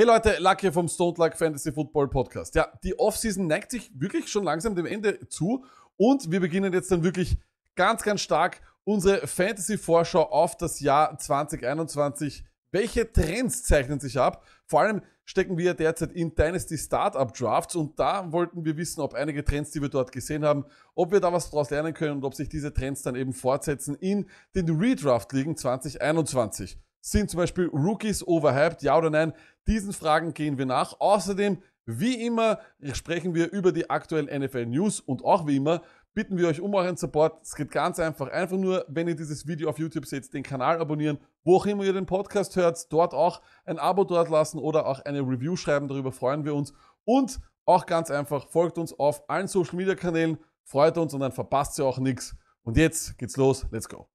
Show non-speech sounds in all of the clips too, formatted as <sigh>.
Hey Leute, Luck hier vom Stone Luck Fantasy Football Podcast. Ja, die Offseason neigt sich wirklich schon langsam dem Ende zu und wir beginnen jetzt dann wirklich ganz, ganz stark unsere Fantasy-Vorschau auf das Jahr 2021. Welche Trends zeichnen sich ab? Vor allem stecken wir derzeit in Dynasty Startup Drafts und da wollten wir wissen, ob einige Trends, die wir dort gesehen haben, ob wir da was daraus lernen können und ob sich diese Trends dann eben fortsetzen in den Redraft-Ligen 2021. Sind zum Beispiel Rookies overhyped, ja oder nein? Diesen Fragen gehen wir nach. Außerdem, wie immer, sprechen wir über die aktuellen NFL News und auch wie immer bitten wir euch um euren Support. Es geht ganz einfach. Einfach nur, wenn ihr dieses Video auf YouTube seht, den Kanal abonnieren, wo auch immer ihr den Podcast hört, dort auch ein Abo dort lassen oder auch eine Review schreiben. Darüber freuen wir uns. Und auch ganz einfach, folgt uns auf allen Social Media Kanälen, freut uns und dann verpasst ihr auch nichts. Und jetzt geht's los. Let's go.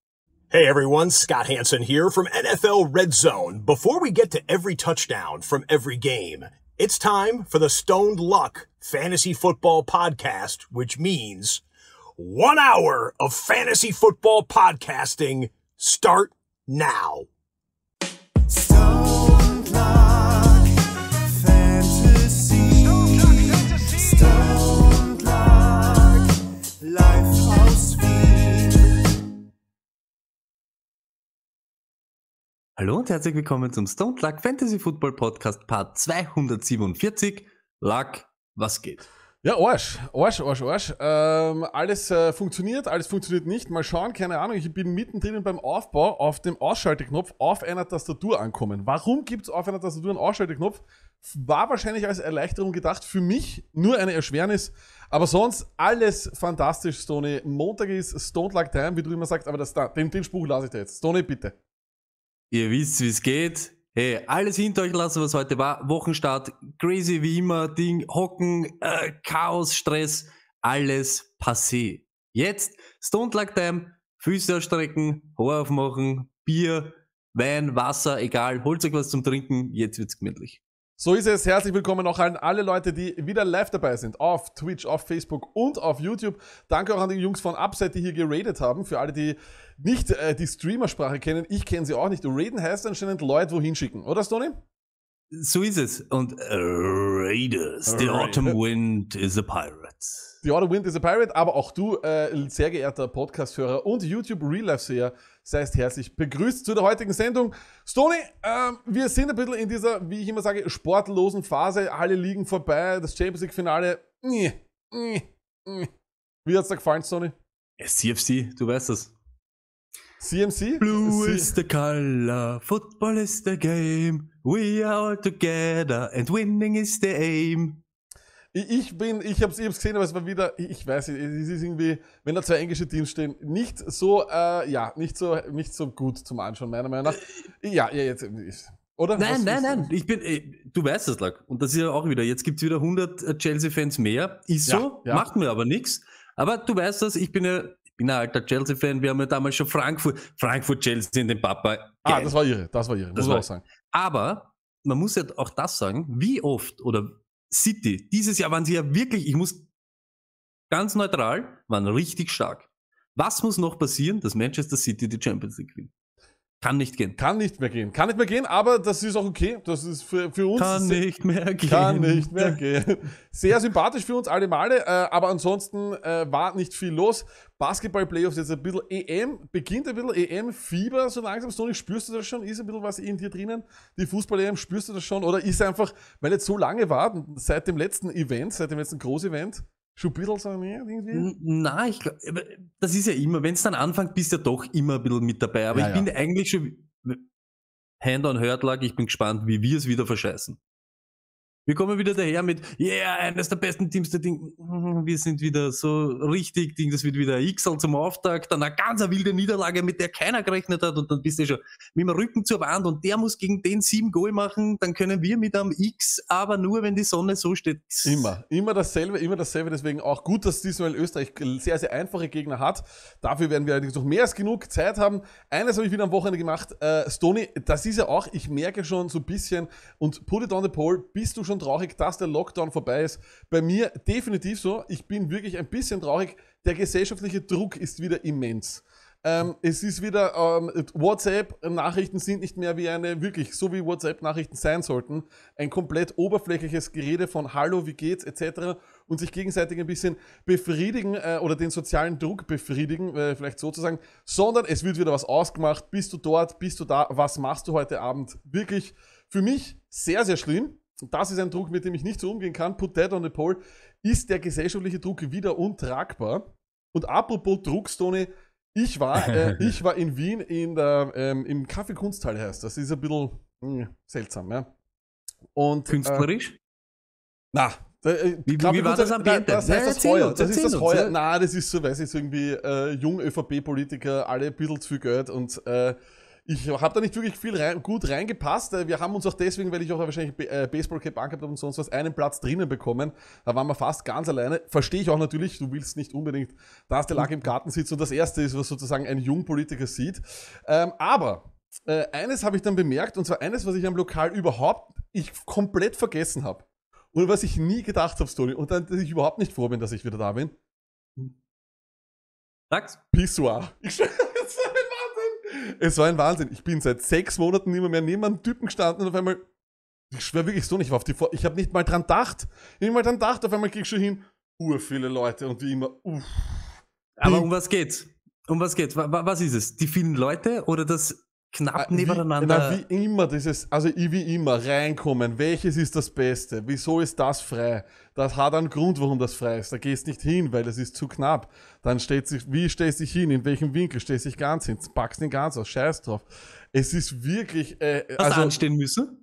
Hey everyone, Scott Hanson here from NFL Red Zone. Before we get to every touchdown from every game, it's time for the Stoned Luck Fantasy Football Podcast, which means one hour of fantasy football podcasting start now. Hallo und herzlich willkommen zum Stone Luck Fantasy Football Podcast Part 247. Luck, was geht? Ja, Arsch, Arsch, Arsch, Arsch. Ähm, alles äh, funktioniert, alles funktioniert nicht. Mal schauen, keine Ahnung. Ich bin mittendrin beim Aufbau auf dem Ausschalteknopf auf einer Tastatur ankommen. Warum gibt es auf einer Tastatur einen Ausschalteknopf? War wahrscheinlich als Erleichterung gedacht, für mich nur eine Erschwernis. Aber sonst alles fantastisch, Stoney. Montag ist Stone Luck Time, wie du immer sagst, aber das, den, den Spruch lasse ich dir jetzt. Stoney, bitte. Ihr wisst, wie es geht. Hey, alles hinter euch lassen, was heute war. Wochenstart, crazy wie immer, Ding, Hocken, äh, Chaos, Stress, alles passé. Jetzt, Stone Luck Time, Füße ausstrecken, Haar aufmachen, Bier, Wein, Wasser, egal, holt euch was zum Trinken, jetzt wird's gemütlich. So ist es. Herzlich willkommen auch an alle Leute, die wieder live dabei sind. Auf Twitch, auf Facebook und auf YouTube. Danke auch an die Jungs von Upside, die hier geradet haben. Für alle, die nicht äh, die Streamersprache kennen, ich kenne sie auch nicht. Raiden heißt anscheinend Leute wohin schicken, oder Stony? So ist es. Und äh, Raiders. The Raiders. Autumn Wind is a Pirate. The Autumn Wind is a Pirate, aber auch du, äh, sehr geehrter Podcast-Hörer und YouTube-Real-Life-Seher, seist herzlich begrüßt zu der heutigen Sendung. Stony, äh, wir sind ein bisschen in dieser, wie ich immer sage, sportlosen Phase. Alle liegen vorbei, das Champions League-Finale. Wie hat es dir gefallen, Stony? Ja, CFC, du weißt es. CMC? Blue C is the color, football is the game, we are all together and winning is the aim. Ich bin, ich habe es gesehen, aber es war wieder, ich weiß nicht, es ist irgendwie, wenn da zwei englische Teams stehen, nicht so, äh, ja, nicht so, nicht so gut zum Anschauen, meiner Meinung nach. Äh, ja, ja, jetzt. Oder? Nein, Was nein, nein. Ich bin, ey, äh, du weißt das, Lack. Und das ist ja auch wieder, jetzt gibt's wieder 100 äh, Chelsea-Fans mehr. Ist ja, so, ja. macht mir aber nichts. Aber du weißt das, ich bin ja, ich bin ein alter Chelsea-Fan. Wir haben ja damals schon Frankfurt, Frankfurt, Chelsea in den Papa. Geil. Ah, das war ihre, das war ihre, das muss man auch sagen. Aber man muss ja auch das sagen, wie oft oder City, dieses Jahr waren sie ja wirklich, ich muss ganz neutral, waren richtig stark. Was muss noch passieren, dass Manchester City die Champions League gewinnt? Kann nicht gehen. Kann nicht mehr gehen. Kann nicht mehr gehen, aber das ist auch okay. Das ist für, für uns. Kann nicht mehr gehen. Kann nicht mehr gehen. Sehr sympathisch für uns alle Male, äh, aber ansonsten äh, war nicht viel los. Basketball-Playoffs jetzt ein bisschen EM, beginnt ein bisschen EM-Fieber so langsam. Sony, spürst du das schon? Ist ein bisschen was in dir drinnen? Die Fußball-EM, spürst du das schon? Oder ist einfach, weil jetzt so lange war, seit dem letzten Event, seit dem letzten Groß-Event, schon ein bisschen so näher irgendwie? Nein, ich glaube, das ist ja immer, wenn es dann anfängt, bist du ja doch immer ein bisschen mit dabei. Aber ja, ich ja. bin eigentlich schon Hand on Hörtlag, ich bin gespannt, wie wir es wieder verscheißen. Wir kommen wieder daher mit, yeah, eines der besten Teams der Ding. Mhm, wir sind wieder so richtig Ding, das wird wieder ein Xal zum Auftakt, dann eine ganz wilde Niederlage, mit der keiner gerechnet hat und dann bist du eh schon mit dem Rücken zur Wand und der muss gegen den sieben Goal machen, dann können wir mit einem X, aber nur wenn die Sonne so steht. Immer, immer dasselbe, immer dasselbe, deswegen auch gut, dass diesmal Österreich sehr, sehr einfache Gegner hat. Dafür werden wir allerdings noch mehr als genug Zeit haben. Eines habe ich wieder am Wochenende gemacht, äh, Stony, das ist ja auch, ich merke schon so ein bisschen und put it on the pole, bist du schon schon traurig, dass der Lockdown vorbei ist. Bei mir definitiv so. Ich bin wirklich ein bisschen traurig. Der gesellschaftliche Druck ist wieder immens. Ähm, es ist wieder, ähm, WhatsApp-Nachrichten sind nicht mehr wie eine, wirklich, so wie WhatsApp-Nachrichten sein sollten, ein komplett oberflächliches Gerede von Hallo, wie geht's, etc. und sich gegenseitig ein bisschen befriedigen äh, oder den sozialen Druck befriedigen, äh, vielleicht sozusagen, sondern es wird wieder was ausgemacht, bist du dort, bist du da, was machst du heute Abend? Wirklich für mich sehr, sehr schlimm. Das ist ein Druck, mit dem ich nicht so umgehen kann. Put that on the poll. Ist der gesellschaftliche Druck wieder untragbar? Und apropos Druckstone, ich war, äh, <laughs> ich war in Wien in der, ähm, im Café heißt das. Ist ein bisschen mh, hm, seltsam, ja. Und, äh, Künstlerisch? Äh, na, äh, wie, wie war das Ambiente? das, heißt das Heuer. das ist das Heuer. Na, das ist so, weiß ich, irgendwie äh, jung ÖVP-Politiker, alle ein bisschen zu viel Geld und äh, ich habe da nicht wirklich viel rein, gut reingepasst. Äh, wir haben uns auch deswegen, weil ich auch wahrscheinlich äh, baseball Baseballcap angehabt habe und sonst was, einen Platz drinnen bekommen. Da waren wir fast ganz alleine. Verstehe ich auch natürlich, du willst nicht unbedingt, dass der Lack im Garten sitzt und das Erste ist, was sozusagen ein Jungpolitiker sieht. Ähm, aber äh, eines habe ich dann bemerkt, und zwar eines, was ich am Lokal überhaupt ich komplett vergessen habe. Oder was ich nie gedacht habe, Story, und dann, dass ich überhaupt nicht froh bin, dass ich wieder da bin. Sag's. Pissoir. Ich <laughs> Es war ein Wahnsinn. Ich bin seit sechs Monaten immer mehr neben einem Typen gestanden und auf einmal, ich schwöre wirklich so nicht auf Vor Ich habe nicht mal dran gedacht. Nicht mal dran gedacht. Auf einmal ich schon hin, ur viele Leute und wie immer, uff. Aber um was geht's? Um was geht's? Was ist es? Die vielen Leute oder das knapp ah, nebeneinander. Wie, na, wie immer, dieses, also wie immer, reinkommen. Welches ist das Beste? Wieso ist das frei? Das hat einen Grund, warum das frei ist. Da gehst nicht hin, weil es ist zu knapp. Dann steht sich, wie stellst du dich hin? In welchem Winkel stehst du dich ganz hin? Packst den ganz aus. Scheiß drauf. Es ist wirklich. Äh, Hast also, anstehen müssen?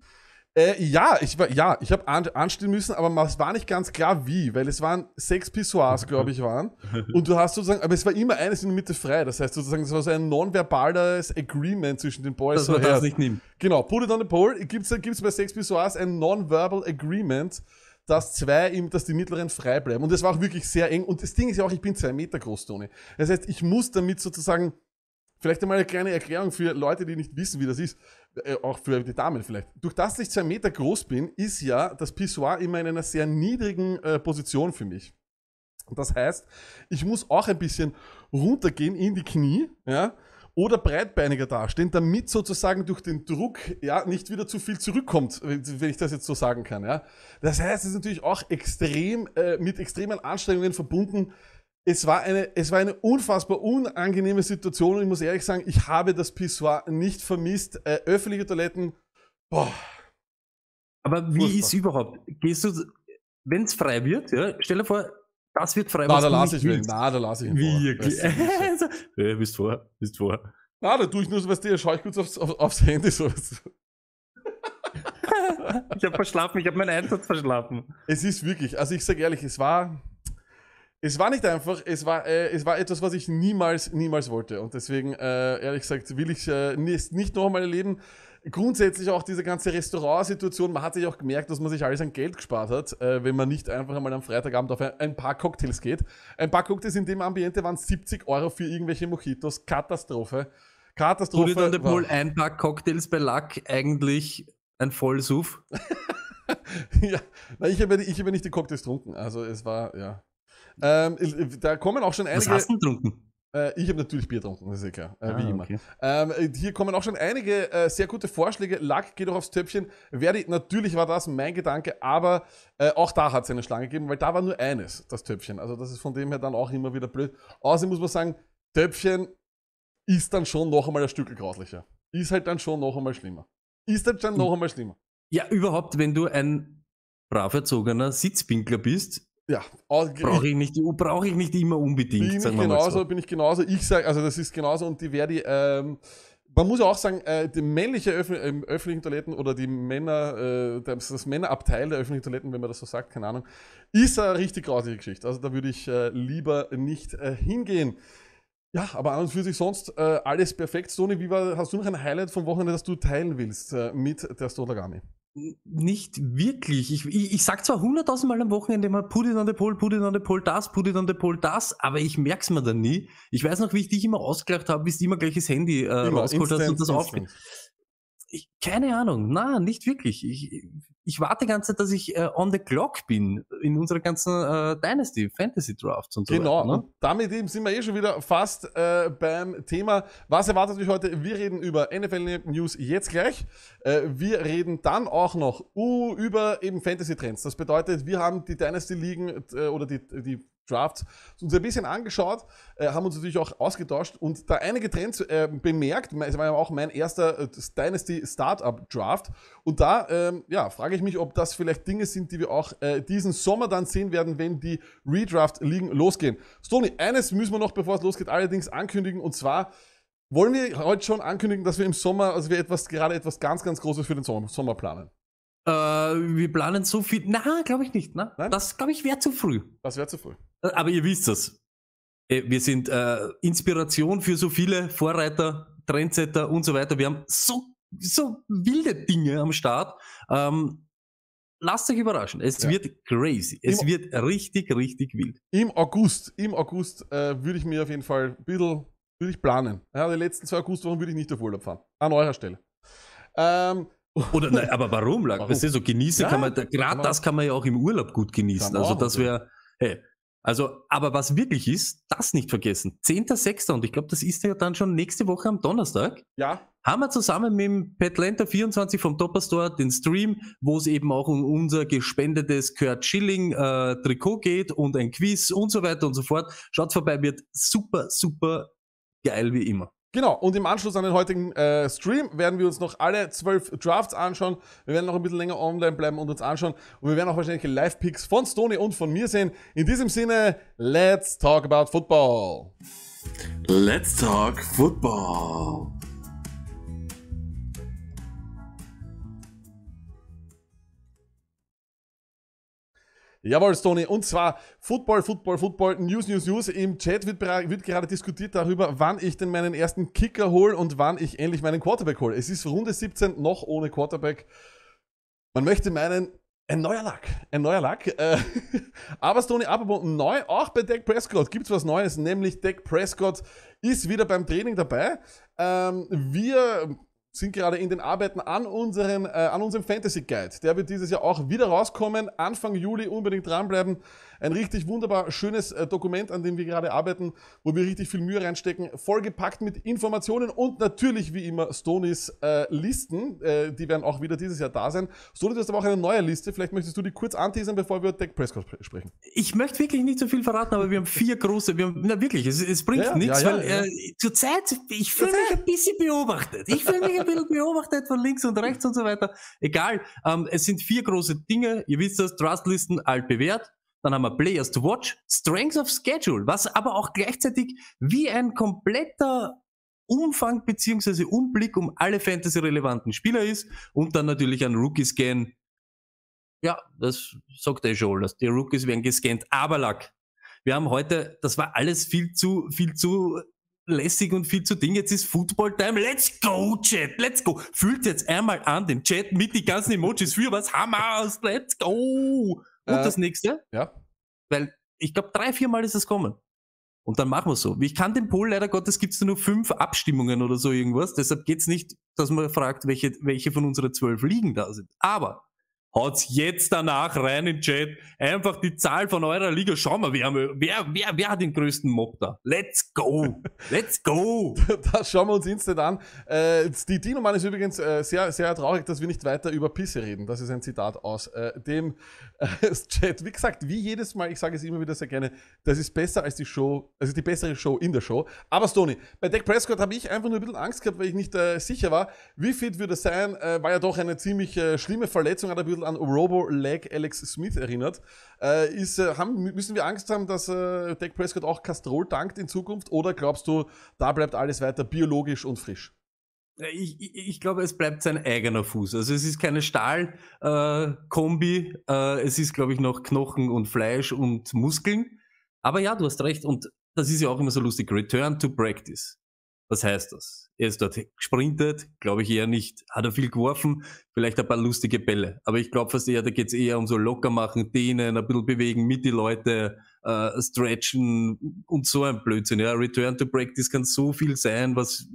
Äh, ja, ich war, ja, ich habe an, anstehen müssen, aber es war nicht ganz klar wie, weil es waren sechs Pissoirs, glaube ich, waren. <laughs> Und du hast sozusagen, aber es war immer eines in der Mitte frei. Das heißt sozusagen, es war so ein nonverbales Agreement zwischen den Boys. Dass so man das nicht nimmt. Genau, put it on the pole. Gibt es bei sechs Pissoirs ein nonverbal Agreement, dass zwei ihm, dass die mittleren frei bleiben. Und es war auch wirklich sehr eng. Und das Ding ist ja auch, ich bin zwei Meter groß, Toni. Das heißt, ich muss damit sozusagen Vielleicht einmal eine kleine Erklärung für Leute, die nicht wissen, wie das ist äh, auch für die Damen vielleicht. Durch das ich zwei Meter groß bin, ist ja das Pissoir immer in einer sehr niedrigen äh, Position für mich. das heißt, ich muss auch ein bisschen runtergehen in die Knie, ja, oder breitbeiniger dastehen, damit sozusagen durch den Druck ja nicht wieder zu viel zurückkommt, wenn ich das jetzt so sagen kann. Ja. Das heißt, es ist natürlich auch extrem äh, mit extremen Anstrengungen verbunden, es war, eine, es war eine unfassbar unangenehme Situation und ich muss ehrlich sagen, ich habe das Pissoir nicht vermisst. Äh, öffentliche Toiletten, boah. Aber wie Fußball. ist überhaupt? Gehst du, wenn es frei wird, ja, stell dir vor, das wird frei. Na, da lasse ich ihn. Na, da lasse ich ihn. Wirklich. also, <laughs> ja, äh, bist vor, bist vor. Na, da tue ich nur so, was dir, schaue ich kurz aufs, auf, aufs Handy so. <laughs> ich habe verschlafen, ich habe meinen Einsatz verschlafen. Es ist wirklich, also ich sage ehrlich, es war es war nicht einfach, es war, äh, es war etwas, was ich niemals, niemals wollte. Und deswegen, äh, ehrlich gesagt, will ich äh, nicht, nicht nochmal erleben. Grundsätzlich auch diese ganze Restaurantsituation, man hat sich auch gemerkt, dass man sich alles an Geld gespart hat, äh, wenn man nicht einfach einmal am Freitagabend auf ein, ein paar Cocktails geht. Ein paar Cocktails in dem Ambiente waren 70 Euro für irgendwelche Mojitos. Katastrophe. Katastrophe. Wurde dann Pool ein paar Cocktails bei Lack eigentlich ein Vollsuff? <laughs> ja, ich habe ich habe nicht die Cocktails getrunken. Also es war, ja. Ähm, äh, da kommen auch schon einige. Was hast du getrunken? Äh, ich habe natürlich Bier getrunken, das ist eh klar, äh, ah, wie immer. Okay. Ähm, äh, hier kommen auch schon einige äh, sehr gute Vorschläge. Lack geht auch aufs Töpfchen. Verdi, natürlich war das mein Gedanke, aber äh, auch da hat es eine Schlange gegeben, weil da war nur eines, das Töpfchen. Also das ist von dem her dann auch immer wieder blöd. Außerdem muss man sagen, Töpfchen ist dann schon noch einmal ein Stück grauslicher. Ist halt dann schon noch einmal schlimmer. Ist halt schon hm. noch einmal schlimmer. Ja, überhaupt, wenn du ein brav erzogener Sitzpinkler bist, ja, brauche ich nicht, brauche ich nicht immer unbedingt. Bin sagen ich genauso, so. bin ich genauso. Ich sage, also das ist genauso und die werde ähm, man muss auch sagen, äh, die männliche Öffn äh, öffentlichen Toiletten oder die Männer, äh, das, das, Männerabteil der öffentlichen Toiletten, wenn man das so sagt, keine Ahnung, ist eine richtig grausige Geschichte. Also da würde ich äh, lieber nicht äh, hingehen. Ja, aber an und für sich sonst äh, alles perfekt. Sony, wie war, hast du noch ein Highlight vom Wochenende, das du teilen willst mit der Stolagami? nicht wirklich. Ich, ich, ich sag zwar hunderttausend Mal am Wochenende mal, put it on the pole, put it on the pole, das, put it on the pole, das, aber ich merk's mir dann nie. Ich weiß noch, wie ich dich immer ausgelacht habe, bis du immer gleich das Handy äh, rausgeholt hast und das aufgeht. Keine Ahnung, Nein, nicht wirklich. Ich, ich warte die ganze Zeit, dass ich äh, on the clock bin in unserer ganzen äh, Dynasty, Fantasy Drafts und so genau. weiter. Genau, ne? damit eben sind wir eh schon wieder fast äh, beim Thema. Was erwartet euch heute? Wir reden über NFL News jetzt gleich. Äh, wir reden dann auch noch uh, über eben Fantasy Trends. Das bedeutet, wir haben die Dynasty Ligen äh, oder die, die Drafts uns ein bisschen angeschaut, äh, haben uns natürlich auch ausgetauscht und da einige Trends äh, bemerkt. Es war ja auch mein erster äh, Dynasty Startup Draft. Und da ähm, ja, frage ich mich, ob das vielleicht Dinge sind, die wir auch äh, diesen Sommer dann sehen werden, wenn die Redraft-Ligen losgehen. Stony, eines müssen wir noch, bevor es losgeht, allerdings ankündigen und zwar. Wollen wir heute schon ankündigen, dass wir im Sommer, also wir etwas, gerade etwas ganz, ganz Großes für den Sommer, Sommer planen? Äh, wir planen so viel. Na, glaube ich nicht. Ne? Nein? Das, glaube ich, wäre zu früh. Das wäre zu früh. Aber ihr wisst das. Äh, wir sind äh, Inspiration für so viele Vorreiter, Trendsetter und so weiter. Wir haben so, so wilde Dinge am Start. Ähm, lasst euch überraschen. Es ja. wird crazy. Es Im, wird richtig, richtig wild. Im August, im August äh, würde ich mir auf jeden Fall ein bisschen würde ich planen. Ja, die letzten zwei Augustwochen würde ich nicht auf Urlaub fahren. An eurer Stelle. Ähm, <laughs> Oder, nein, aber warum, Warum? Weißt du, so genießen ja, kann man, gerade das kann man ja auch im Urlaub gut genießen. Also, das wäre, hey, also, aber was wirklich ist, das nicht vergessen. 10.06. und ich glaube, das ist ja dann schon nächste Woche am Donnerstag. Ja. Haben wir zusammen mit dem Petlanta24 vom Topper Store den Stream, wo es eben auch um unser gespendetes Kurt Schilling äh, Trikot geht und ein Quiz und so weiter und so fort. Schaut vorbei, wird super, super geil wie immer. Genau, und im Anschluss an den heutigen äh, Stream werden wir uns noch alle zwölf Drafts anschauen. Wir werden noch ein bisschen länger online bleiben und uns anschauen. Und wir werden auch wahrscheinlich Live-Picks von Stoney und von mir sehen. In diesem Sinne, let's talk about football. Let's talk football. Jawohl, Stony. Und zwar Football, Football, Football, News, News, News. Im Chat wird, wird gerade diskutiert darüber, wann ich denn meinen ersten Kicker hole und wann ich endlich meinen Quarterback hole. Es ist Runde 17, noch ohne Quarterback. Man möchte meinen, ein neuer Lack, ein neuer Lack. Äh, <laughs> aber Stoney, apropos neu, auch bei Dak Prescott gibt's was Neues, nämlich Dak Prescott ist wieder beim Training dabei. Ähm, wir sind gerade in den Arbeiten an, unseren, äh, an unserem Fantasy Guide. Der wird dieses Jahr auch wieder rauskommen. Anfang Juli unbedingt dranbleiben. Ein richtig wunderbar schönes äh, Dokument, an dem wir gerade arbeiten, wo wir richtig viel Mühe reinstecken. Vollgepackt mit Informationen und natürlich wie immer Stonys äh, Listen. Äh, die werden auch wieder dieses Jahr da sein. Stony, du hast aber auch eine neue Liste. Vielleicht möchtest du die kurz anteasern, bevor wir über Deck Press sprechen. Ich möchte wirklich nicht so viel verraten, aber wir haben vier große. Wir haben, na wirklich, es, es bringt ja, nichts, ja, ja, weil äh, zurzeit, ich fühle mich ein bisschen beobachtet. Ich fühle mich ein bisschen beobachtet von links und rechts und so weiter. Egal, ähm, es sind vier große Dinge. Ihr wisst das, Trustlisten altbewährt, dann haben wir Players to Watch, Strength of Schedule, was aber auch gleichzeitig wie ein kompletter Umfang beziehungsweise Umblick um alle fantasy-relevanten Spieler ist und dann natürlich ein Rookie-Scan. Ja, das sagt er schon, dass die Rookies werden gescannt. Aber Lack, wir haben heute, das war alles viel zu, viel zu lässig und viel zu Ding. Jetzt ist Football Time. Let's go, Chat. Let's go. Fühlt jetzt einmal an den Chat mit die ganzen Emojis für was Hammers. Let's go. Und äh, das nächste, ja. weil ich glaube, drei, vier Mal ist es kommen. Und dann machen wir es so. Ich kann den Poll, leider Gottes, gibt es nur fünf Abstimmungen oder so irgendwas. Deshalb geht es nicht, dass man fragt, welche, welche von unseren zwölf liegen da sind. Aber Haut's jetzt danach rein im Chat. Einfach die Zahl von eurer Liga. Schauen wir, wer, wer, wer, wer hat den größten Mob da? Let's go! <laughs> Let's go! das schauen wir uns instant an. Äh, die Dino-Mann ist übrigens äh, sehr, sehr traurig, dass wir nicht weiter über Pisse reden. Das ist ein Zitat aus äh, dem äh, <laughs> Chat. Wie gesagt, wie jedes Mal, ich sage es immer wieder sehr gerne, das ist besser als die Show, also die bessere Show in der Show. Aber Stony, bei Dak Prescott habe ich einfach nur ein bisschen Angst gehabt, weil ich nicht äh, sicher war, wie fit würde es sein. Äh, war ja doch eine ziemlich schlimme Verletzung, hat ein bisschen bisschen an Robo-Lag Alex Smith erinnert, äh, ist, äh, haben, müssen wir Angst haben, dass äh, Dak Prescott auch Castrol tankt in Zukunft? Oder glaubst du, da bleibt alles weiter biologisch und frisch? Ich, ich, ich, glaube, es bleibt sein eigener Fuß. Also es ist keine Stahlkombi, äh, äh, es ist, glaube ich, noch Knochen und Fleisch und Muskeln. Aber ja, du hast recht und das ist ja auch immer so lustig. Return to Practice. Was heißt das? Er ist dort gesprintet, glaube ich eher nicht. Hat er viel geworfen, vielleicht ein paar lustige Bälle. Aber ich glaube fast eher, da geht es eher um so locker machen, dehnen, ein bisschen bewegen, mit die Leute äh, stretchen und so ein Blödsinn. Ja, Return to Practice kann so viel sein, was,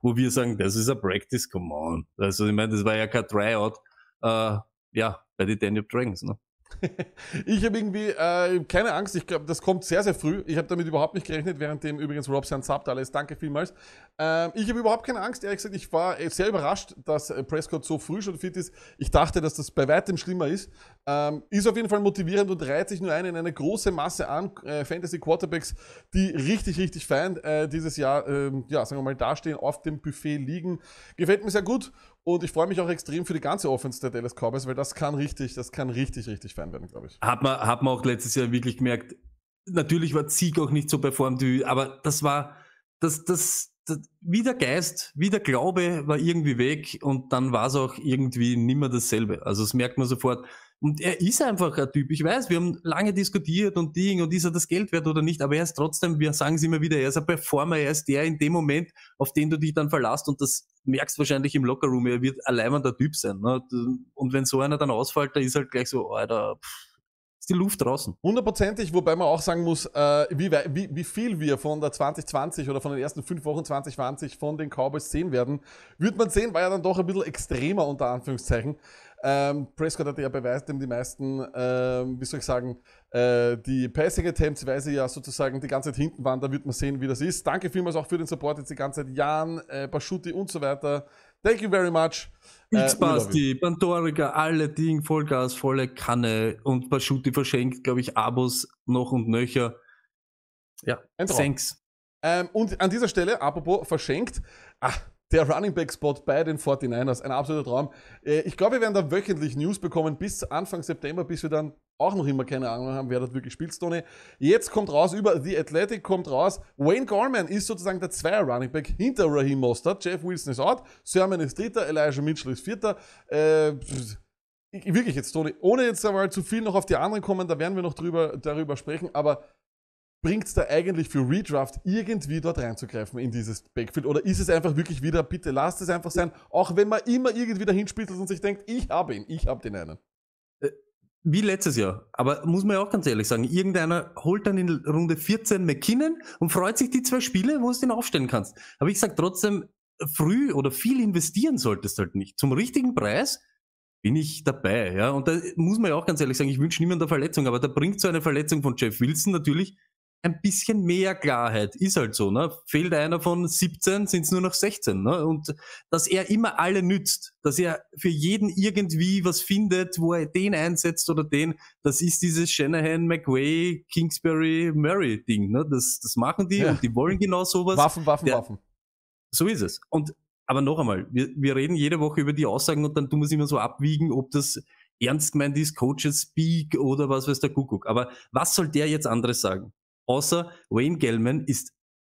wo wir sagen, das ist ein Practice, come on. Also ich meine, das war ja kein Tryout. Äh, ja, bei den Daniel Dragons. Ne? <laughs> ich habe irgendwie äh, keine Angst, ich glaube, das kommt sehr, sehr früh. Ich habe damit überhaupt nicht gerechnet, währenddem übrigens Rob sein Sub da ist. Danke vielmals. Ähm, ich habe überhaupt keine Angst, ehrlich gesagt. Ich war äh, sehr überrascht, dass äh, Prescott so früh schon fit ist. Ich dachte, dass das bei weitem schlimmer ist. Ähm, ist auf jeden Fall motivierend und reiht sich nur ein in eine große Masse an äh, Fantasy Quarterbacks, die richtig, richtig fein äh, dieses Jahr, ähm, ja, sagen wir mal, dastehen, auf dem Buffet liegen. Gefällt mir sehr gut und ich freue mich auch extrem für die ganze Offense der Dallas Cowboys, weil das kann richtig, das kann richtig, richtig fein werden, glaube ich. Hat man, hat man auch letztes Jahr wirklich gemerkt, natürlich war Sieg auch nicht so performt wie, aber das war, das, das, das, wie der Geist, wie der Glaube war irgendwie weg und dann war es auch irgendwie nimmer dasselbe. Also das merkt man sofort. Und er ist einfach ein Typ. Ich weiß, wir haben lange diskutiert und Ding und ist er das Geld wert oder nicht, aber er ist trotzdem, wir sagen es immer wieder, er ist ein Performer, er ist der in dem Moment, auf den du dich dann verlässt und das merkst wahrscheinlich im Lockerroom, er wird allein der Typ sein. Ne? Und wenn so einer dann ausfällt, da ist halt gleich so, Alter, pff, ist die Luft draußen. Hundertprozentig, wobei man auch sagen muss, äh, wie, wie, wie, viel wir von der 2020 oder von den ersten fünf Wochen 2020 von den Cowboys sehen werden, wird man sehen, war ja dann doch ein bisschen extremer unter Anführungszeichen. Ähm, Prescott hat ja beweist dem die meisten, ähm, wie soll ich sagen, äh, die Passing Attempts, weil sie ja sozusagen die ganze Zeit hinten waren. Da wird man sehen, wie das ist. Danke vielmals auch für den Support jetzt die ganze Zeit. Jan, äh, Baschuti und so weiter. Thank you very much. X-Basti, äh, Pantorica, alle Ding, Vollgas, volle Kanne. Und Baschuti verschenkt, glaube ich, Abos noch und nöcher. Ja, thanks. Ähm, und an dieser Stelle, apropos verschenkt, ach, der Running Back Spot bei den 49ers. Ein absoluter Traum. Äh, ich glaube, wir werden da wöchentlich News bekommen bis Anfang September, bis wir dann auch noch immer keine Ahnung haben, wer das wirklich spielt, Stoney. Jetzt kommt raus, über The Athletic kommt raus, Wayne Gorman ist sozusagen der Zweier Running Back hinter Raheem Mostert, Jeff Wilson ist out, Sermon ist Dritter, Elijah Mitchell ist Vierter. Äh, wirklich jetzt, Tony, ohne jetzt einmal zu viel noch auf die anderen kommen, da werden wir noch drüber, darüber sprechen, aber bringt es da eigentlich für Redraft irgendwie dort reinzugreifen in dieses Backfield? Oder ist es einfach wirklich wieder, bitte lasst es einfach sein, auch wenn man immer irgendwie dahin spitzelt und sich denkt, ich habe ihn, ich habe den einen? Äh, wie letztes Jahr. Aber muss man ja auch ganz ehrlich sagen, irgendeiner holt dann in Runde 14 McKinnon und freut sich die zwei Spiele, wo du den aufstellen kannst. Aber ich sage trotzdem, früh oder viel investieren solltest halt nicht. Zum richtigen Preis bin ich dabei, ja. Und da muss man ja auch ganz ehrlich sagen, ich wünsche niemand eine Verletzung, aber da bringt so eine Verletzung von Jeff Wilson natürlich ein bisschen mehr Klarheit. Ist halt so, ne? Fehlt einer von 17, sind es nur noch 16, ne? Und dass er immer alle nützt, dass er für jeden irgendwie was findet, wo er den einsetzt oder den, das ist dieses Shanahan, McWay, Kingsbury, Murray Ding, ne? Das, das machen die ja. und die wollen genau sowas. Waffen, Waffen, Der, Waffen. So ist es. Und, aber noch einmal, wir, wir reden jede Woche über die Aussagen und dann tun wir es immer so abwiegen, ob das ernst gemeint ist, Coaches Speak oder was weiß der Kuckuck. Aber was soll der jetzt anderes sagen? Außer Wayne Gellman ist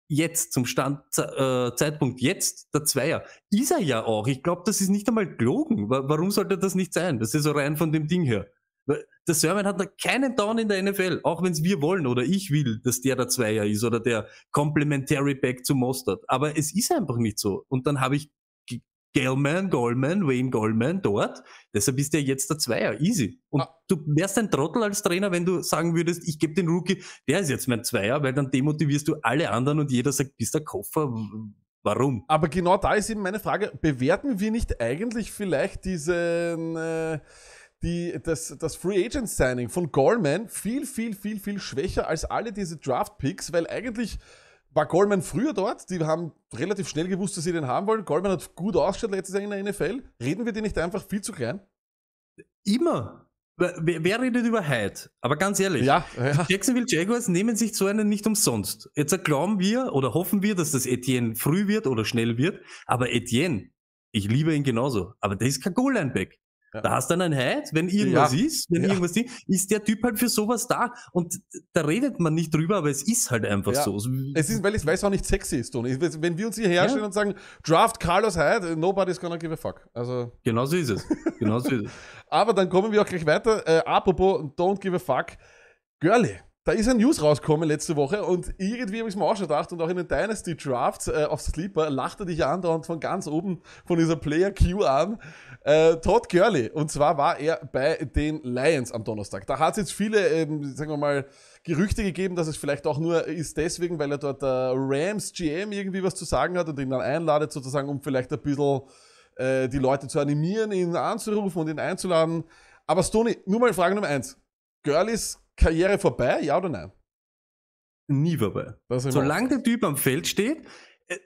jetzt, zum Stand, äh, Zeitpunkt jetzt, der Zweier. Ist er ja auch. Ich glaube, das ist nicht einmal gelogen. Warum sollte das nicht sein? Das ist so rein von dem Ding her. Der Sermon hat da keinen Down in der NFL, auch wenn es wir wollen oder ich will, dass der der Zweier ist oder der Complementary Back zu Mostert. Aber es ist einfach nicht so. Und dann habe ich Gellman, Goldman, Wayne Goldman dort. Deshalb ist er jetzt der Zweier. Easy. Und ah. du wärst ein Trottel als Trainer, wenn du sagen würdest, ich gebe den Rookie, der ist jetzt mein Zweier, weil dann demotivierst du alle anderen und jeder sagt, bist der Koffer. Warum? Aber genau da ist eben meine Frage, bewerten wir nicht eigentlich vielleicht diesen, äh, die, das, das Free Agent Signing von Goldman viel, viel, viel, viel schwächer als alle diese Draft Picks, weil eigentlich war Goldman früher dort? Die haben relativ schnell gewusst, dass sie den haben wollen. Goldman hat gut ausgeschaut letztes Jahr in der NFL. Reden wir die nicht einfach viel zu klein? Immer. Wer, wer redet über Hyde? Aber ganz ehrlich, ja, ja. die Jacksonville Jaguars nehmen sich so einen nicht umsonst. Jetzt glauben wir oder hoffen wir, dass das Etienne früh wird oder schnell wird. Aber Etienne, ich liebe ihn genauso. Aber der ist kein Goal-Lineback. Da hast du einen Head, wenn irgendwas ja. ist, wenn ja. irgendwas ist, ist der Typ halt für sowas da. Und da redet man nicht drüber, aber es ist halt einfach so. Es ist, weil es weiß auch nicht sexy ist, Toni. Wenn wir uns hier herstellen und sagen, draft Carlos Hyde, nobody's gonna give a fuck. Also. Genau so ist es. Genau ist es. <laughs> aber dann kommen wir auch gleich weiter. Äh, apropos don't give a fuck. Girlie. Da ist ein News rausgekommen letzte Woche und irgendwie habe ich es mir auch schon gedacht und auch in den Dynasty Drafts äh, auf Sleeper lachte dich an andauernd von ganz oben von dieser Player Q an. Äh, Todd Gurley. Und zwar war er bei den Lions am Donnerstag. Da hat es jetzt viele, ähm, sagen wir mal, Gerüchte gegeben, dass es vielleicht auch nur ist deswegen, weil er dort der Rams GM irgendwie was zu sagen hat und ihn dann einladet, sozusagen, um vielleicht ein bisschen äh, die Leute zu animieren, ihn anzurufen und ihn einzuladen. Aber Stoney, nur mal Frage Nummer eins. Gurleys Karriere vorbei, ja oder nein? Nie vorbei. Solange der Typ am Feld steht, äh,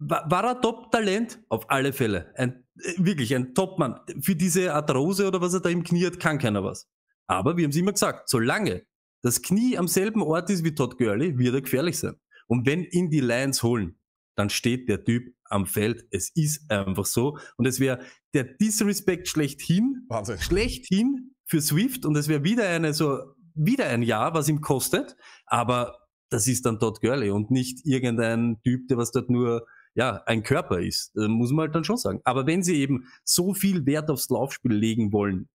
war, war er Top-Talent? Auf alle Fälle. Ein, äh, wirklich ein Top-Mann. Für diese Arthrose oder was er da im Knie hat, kann keiner was. Aber wir haben es immer gesagt, solange das Knie am selben Ort ist wie Todd Gurley, wird er gefährlich sein. Und wenn ihn die Lions holen, dann steht der Typ am Feld. Es ist einfach so. Und es wäre der Disrespect schlechthin, Wahnsinn. schlechthin für Swift. Und es wäre wieder eine so, wieder ein Jahr, was ihm kostet. Aber das ist dann Todd Gurley und nicht irgendein Typ, der was dort nur ja, ein Körper ist, äh, muss man halt dann schon sagen. Aber wenn sie eben so viel Wert aufs Laufspiel legen wollen,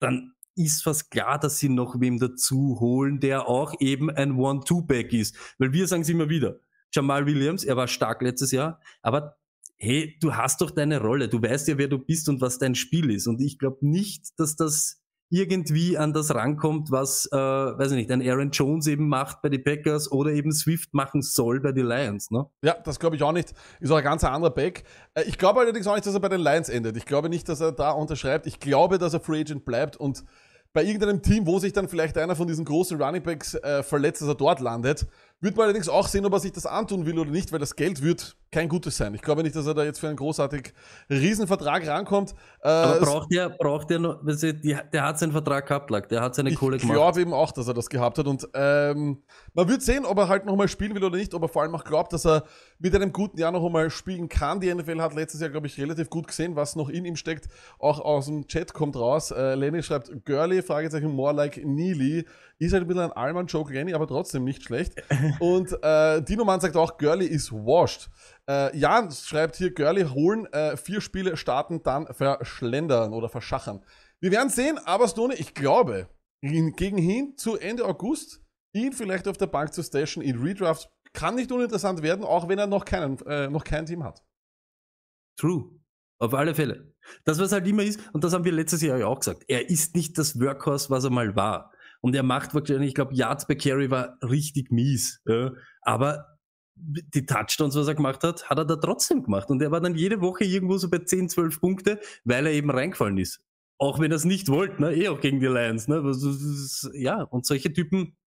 dann ist fast klar, dass sie noch wem dazu holen, der auch eben ein One-Two-Back ist. Weil wir sagen es immer wieder. Jamal Williams, er war stark letztes Jahr, aber hey, du hast doch deine Rolle, du weißt ja, wer du bist und was dein Spiel ist. Und ich glaube nicht, dass das irgendwie an das rankommt, was, äh, weiß ich nicht, ein Aaron Jones eben macht bei den Packers oder eben Swift machen soll bei den Lions. Ne? Ja, das glaube ich auch nicht. Ist auch ein ganz anderer Pack. Äh, ich glaube allerdings auch nicht, dass er bei den Lions endet. Ich glaube nicht, dass er da unterschreibt. Ich glaube, dass er Free Agent bleibt und bei irgendeinem Team, wo sich dann vielleicht einer von diesen großen Runningbacks äh, verletzt, dass er dort landet. Wird man allerdings auch sehen, ob er sich das antun will oder nicht, weil das Geld wird kein gutes sein. Ich glaube nicht, dass er da jetzt für einen großartig Riesenvertrag rankommt. Äh, Aber braucht er, braucht der noch, der hat seinen Vertrag gehabt, lag, der hat seine Kohle gemacht. Ich glaube eben auch, dass er das gehabt hat und ähm, man wird sehen, ob er halt nochmal spielen will oder nicht, ob er vor allem auch glaubt, dass er mit einem guten Jahr noch einmal spielen kann. Die NFL hat letztes Jahr, glaube ich, relativ gut gesehen, was noch in ihm steckt. Auch aus dem Chat kommt raus, äh, Lenny schreibt, Girly, Fragezeichen, more like Neely. Ist halt ein bisschen ein Allman joke Granny, aber trotzdem nicht schlecht. Und äh, Dino-Mann sagt auch, Gurley ist washed. Äh, Jan schreibt hier, Gurley holen, äh, vier Spiele starten, dann verschlendern oder verschachern. Wir werden sehen, aber Stoney, ich glaube, gegen hin zu Ende August, ihn vielleicht auf der Bank zu station in Redraft, kann nicht uninteressant werden, auch wenn er noch, keinen, äh, noch kein Team hat. True. Auf alle Fälle. Das, was halt immer ist, und das haben wir letztes Jahr ja auch gesagt, er ist nicht das Workhorse, was er mal war. Und er macht wahrscheinlich, ich glaube, Yards per Carry war richtig mies. Ja. Aber die Touchdowns, was er gemacht hat, hat er da trotzdem gemacht. Und er war dann jede Woche irgendwo so bei 10, 12 Punkte, weil er eben reingefallen ist. Auch wenn er es nicht wollte, ne? eh auch gegen die Lions. Ne? Ja, und solche Typen,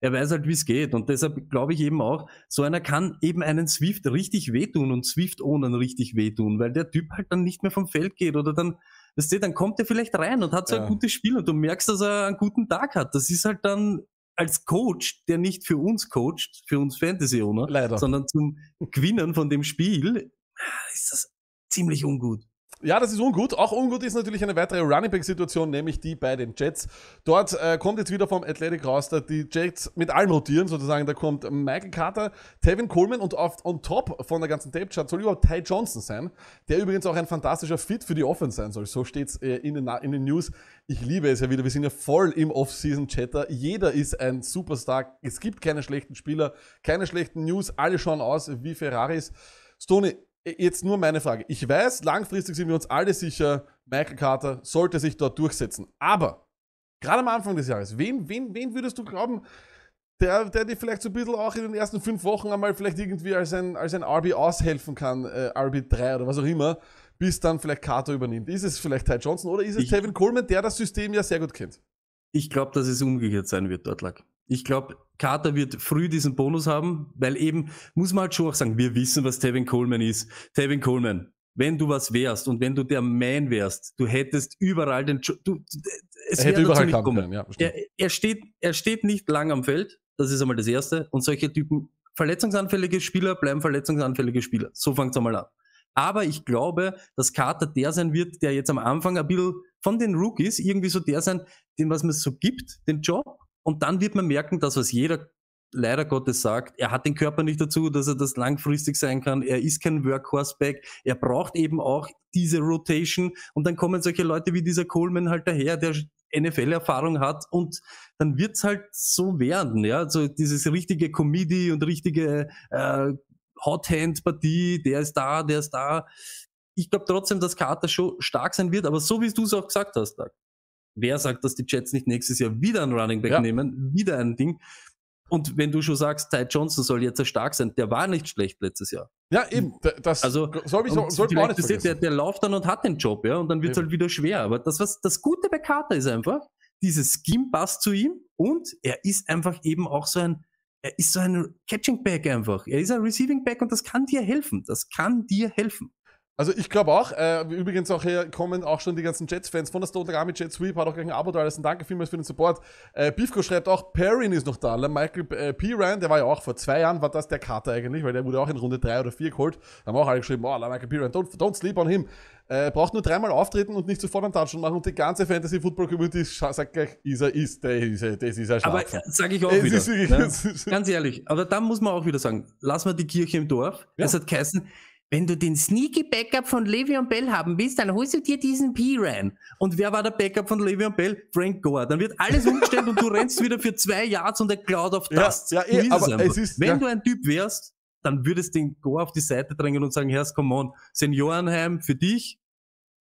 er weiß halt, wie es geht. Und deshalb glaube ich eben auch, so einer kann eben einen Swift richtig wehtun und Swift ohne richtig wehtun, weil der Typ halt dann nicht mehr vom Feld geht oder dann weißt du, dann kommt er vielleicht rein und hat so ja. ein gutes Spiel und du merkst, dass er einen guten Tag hat. Das ist halt dann als Coach, der nicht für uns coacht, für uns Fantasy-Owner, sondern zum Gewinnen von dem Spiel, ist das ziemlich ungut. Ja, das ist ungut. Auch ungut ist natürlich eine weitere Running Back-Situation, nämlich die bei den Jets. Dort äh, kommt jetzt wieder vom Athletic raus, dass die Jets mit allem rotieren sozusagen. Da kommt Michael Carter, Tevin Coleman und auf, on top von der ganzen Tape-Chart soll überhaupt Ty Johnson sein, der übrigens auch ein fantastischer Fit für die Offense sein soll. So steht es äh, in, in den News. Ich liebe es ja wieder. Wir sind ja voll im Off-Season-Chatter. Jeder ist ein Superstar. Es gibt keine schlechten Spieler, keine schlechten News. Alle schauen aus wie Ferraris. Stoney, Jetzt nur meine Frage. Ich weiß, langfristig sind wir uns alle sicher, Michael Carter sollte sich dort durchsetzen. Aber gerade am Anfang des Jahres, wen, wen, wen würdest du glauben, der, der dir vielleicht so ein bisschen auch in den ersten fünf Wochen einmal vielleicht irgendwie als ein, als ein RB aushelfen kann, äh, RB3 oder was auch immer, bis dann vielleicht Carter übernimmt. Ist es vielleicht Ty Johnson oder ist es ich, Tevin Coleman, der das System ja sehr gut kennt? Ich glaube, dass es umgekehrt sein wird dort, Lack. Ich glaube, Carter wird früh diesen Bonus haben, weil eben, muss man halt schon auch sagen, wir wissen, was Tevin Coleman ist. Tevin Coleman, wenn du was wärst und wenn du der Man wärst, du hättest überall den, Job. du, es er hätte überall nicht kommen. Können, ja, er, er, steht, er steht nicht lang am Feld. Das ist einmal das Erste. Und solche Typen, verletzungsanfällige Spieler bleiben verletzungsanfällige Spieler. So fängt es einmal an. Aber ich glaube, dass Carter der sein wird, der jetzt am Anfang ein bisschen von den Rookies irgendwie so der sein, den was man so gibt, den Job, und dann wird man merken, dass was jeder leider Gottes sagt, er hat den Körper nicht dazu, dass er das langfristig sein kann. Er ist kein Workhorse-Back. Er braucht eben auch diese Rotation. Und dann kommen solche Leute wie dieser Coleman halt daher, der NFL-Erfahrung hat und dann wird's halt so werden, ja, so dieses richtige Comedy und richtige äh, Hot-Hand-Partie, der ist da, der ist da. Ich glaube trotzdem, dass Carter schon stark sein wird, aber so wie du es auch gesagt hast, Doug, Wer sagt, dass die Jets nicht nächstes Jahr wieder einen Running Back ja. nehmen? Wieder ein Ding. Und wenn du schon sagst, Ty Johnson soll jetzt stark sein, der war nicht schlecht letztes Jahr. Ja, eben. Das also, soll ich so, soll nicht vergessen. Der, der läuft dann und hat den Job, ja, und dann wird es halt wieder schwer. Aber das, was das Gute bei Carter ist einfach, dieses Scheme passt zu ihm und er ist einfach eben auch so ein, er ist so ein Catching Back einfach. Er ist ein Receiving Back und das kann dir helfen. Das kann dir helfen. Also ich glaube auch, äh, übrigens auch hier kommen auch schon die ganzen Jets-Fans von der Total Army, Jets Sweep, hat auch gleich ein Abo da, alles danke vielmals für den Support. Äh, Bifko schreibt auch, Perrin ist noch da, ne? Michael äh, Ryan, der war ja auch vor zwei Jahren, war das der Kater eigentlich, weil der wurde auch in Runde drei oder vier geholt, da haben auch alle geschrieben, oh, Michael Piran, don't, don't sleep on him. Äh, braucht nur dreimal auftreten und nicht sofort einen Touchdown machen und die ganze Fantasy Football Community sagt gleich, Isa ist, der ist, das ist ein Schlaffer. Aber sag ich auch wieder, ist, ne? <laughs> ganz ehrlich, aber da muss man auch wieder sagen, lass mal die Kirche im Dorf, ja. es hat geheißen, wenn du den sneaky Backup von Le'Veon Bell haben willst, dann holst du dir diesen P-Ran. Und wer war der Backup von Le'Veon Bell? Frank Gore. Dann wird alles umgestellt und du rennst wieder für zwei Yards und der Cloud auf das. Ja, ja, ja, eh, aber es ist, wenn ja. du ein Typ wärst, dann würdest du den Gore auf die Seite drängen und sagen, Herr, come on, Seniorenheim für dich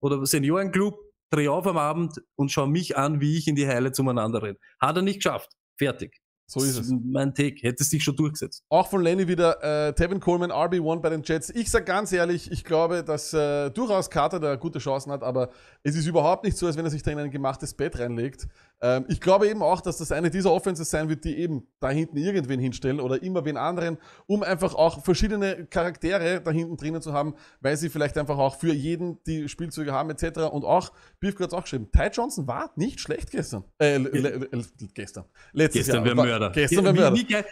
oder Seniorenclub, dreh auf am Abend und schau mich an, wie ich in die Heile zueinander renne. Hat er nicht geschafft. Fertig. So ist es. Mein Take. Hätte es dich schon durchgesetzt. Auch von Lenny wieder. Äh, Tevin Coleman, RB1 bei den Jets. Ich sage ganz ehrlich, ich glaube, dass äh, durchaus Carter da gute Chancen hat, aber es ist überhaupt nicht so, als wenn er sich da in ein gemachtes Bett reinlegt. Ähm, ich glaube eben auch, dass das eine dieser Offenses sein wird, die eben da hinten irgendwen hinstellen oder immer wen anderen, um einfach auch verschiedene Charaktere da hinten drinnen zu haben, weil sie vielleicht einfach auch für jeden die Spielzüge haben etc. Und auch, Biff hat es auch geschrieben, Ty Johnson war nicht schlecht gestern. Äh, gestern. Letztes gestern Jahr. Werder. Gestern wäre Werder. Wie geil,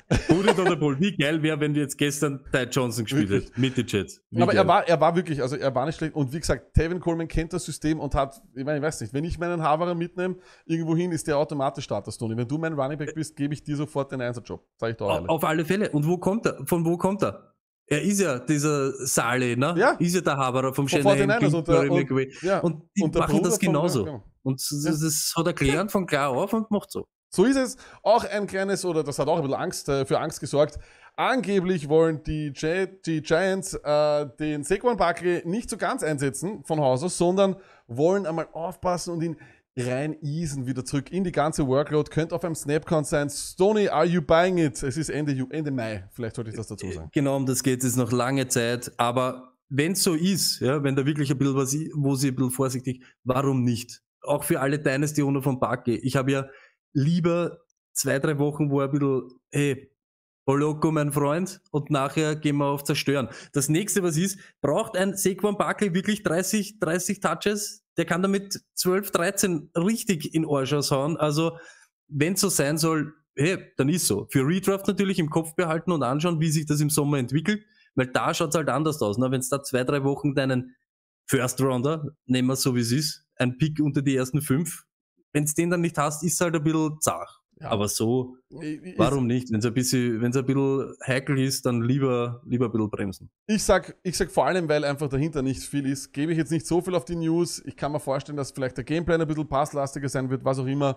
wie geil wäre, wenn wir jetzt gestern Ty Johnson gespielt hätten mit den Jets. Wie Aber er war, er war wirklich, also er war nicht schlecht. Und wie gesagt, Tevin Coleman kennt das System und hat, ich meine, ich weiß nicht, wenn ich meinen Haverer mitnehme, irgendwo hin, ist der automatisch Starter Stoney. Wenn du mein Running Back bist, gebe ich dir sofort den Einsatzjob. Sag ich doch auf, auf alle Fälle. Und wo kommt er? Von wo kommt er? Er ist ja dieser Saleh, ne? Ja. Ist ja der Haberer vom Shanahan und, der, und, ja. und die und machen das genauso. Von, ja. Und das, das hat er gelernt von klar auf und macht so. So ist es. Auch ein kleines, oder das hat auch ein bisschen Angst, äh, für Angst gesorgt. Angeblich wollen die, G die Giants äh, den Saquon Barkley nicht so ganz einsetzen von Haus aus, sondern wollen einmal aufpassen und ihn rein easen wieder zurück in die ganze Workload. Könnte auf einem Snapcon sein. Stony, are you buying it? Es ist Ende, Ende Mai. Vielleicht sollte ich das dazu äh, sagen. Genau, um das geht es noch lange Zeit. Aber wenn es so ist, ja, wenn da wirklich ein bisschen was, wo sie ein bisschen vorsichtig, warum nicht? Auch für alle Deines, die ohne von Barkley. Ich habe ja lieber zwei, drei Wochen, wo er ein bisschen, hey, Holoko, mein Freund, und nachher gehen wir auf Zerstören. Das nächste, was ist, braucht ein Sequan Barkley wirklich 30, 30 Touches? Der kann damit 12, 13 richtig in Orschers hauen. Also, wenn es so sein soll, hey, dann ist so. Für Redraft natürlich im Kopf behalten und anschauen, wie sich das im Sommer entwickelt, weil da schaut es halt anders aus. Ne? Wenn es da zwei, drei Wochen deinen First Rounder, nehmen wir es so wie es ist, ein Pick unter die ersten fünf wenn es den dann nicht hast, ist es halt ein bisschen zart. Ja. Aber so, warum nicht? Wenn es ein bisschen, bisschen heikel ist, dann lieber, lieber ein bisschen bremsen. Ich sag, ich sag vor allem, weil einfach dahinter nicht viel ist, gebe ich jetzt nicht so viel auf die News. Ich kann mir vorstellen, dass vielleicht der Gameplan ein bisschen passlastiger sein wird, was auch immer.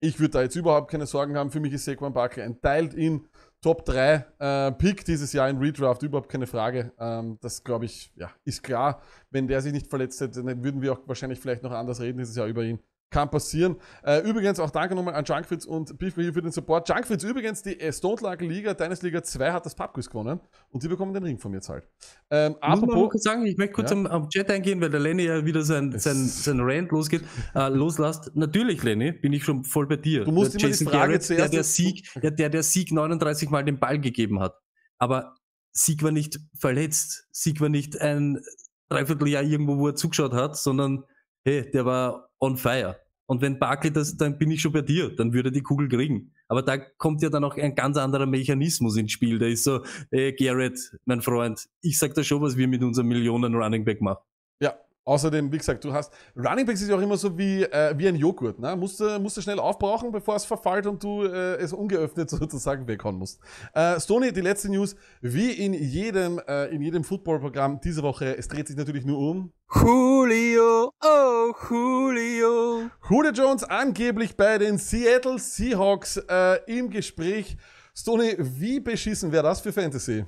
Ich würde da jetzt überhaupt keine Sorgen haben. Für mich ist Sequan Barkley ein Teil in Top 3 äh, Pick dieses Jahr in Redraft, überhaupt keine Frage. Ähm, das glaube ich, ja, ist klar. Wenn der sich nicht verletzt hätte, dann würden wir auch wahrscheinlich vielleicht noch anders reden dieses Jahr über ihn. Kann passieren. Äh, übrigens auch danke nochmal an Junkfits und Beefco hier für den Support. Junkfits übrigens, die Stone Lager Liga, deines Liga 2 hat das Pubquiz gewonnen und die bekommen den Ring von mir zahlt. Ähm, apropos, mal kurz sagen, ich möchte kurz ja? am, am, Chat eingehen, weil der Lenny ja wieder sein, sein, sein Rant losgeht, äh, loslasst. Natürlich, Lenny, bin ich schon voll bei dir. Du musst der Jason die Frage Garrett, zuerst. Der der, Sieg, der, der der Sieg 39 Mal den Ball gegeben hat. Aber Sieg war nicht verletzt. Sieg war nicht ein Dreivierteljahr irgendwo, wo er zugeschaut hat, sondern hey, der war on fire. Und wenn Barkley das, dann bin ich schon bei dir, dann würde er die Kugel kriegen. Aber da kommt ja dann auch ein ganz anderer Mechanismus ins Spiel. Der ist so, äh, Garrett, mein Freund, ich sag dir schon, was wir mit unseren Millionen Running Back machen. Ja, Außerdem, wie gesagt, du hast Running Backs ist ja auch immer so wie, äh, wie ein Joghurt. Ne? Musst, du, musst du schnell aufbrauchen, bevor es verfallt und du äh, es ungeöffnet <laughs> sozusagen weghauen musst. Äh, Stoney, die letzte News. Wie in jedem, äh, in jedem Football-Programm diese Woche, es dreht sich natürlich nur um. Julio, oh Julio. Julio Jones angeblich bei den Seattle Seahawks äh, im Gespräch. Stoney, wie beschissen wäre das für Fantasy?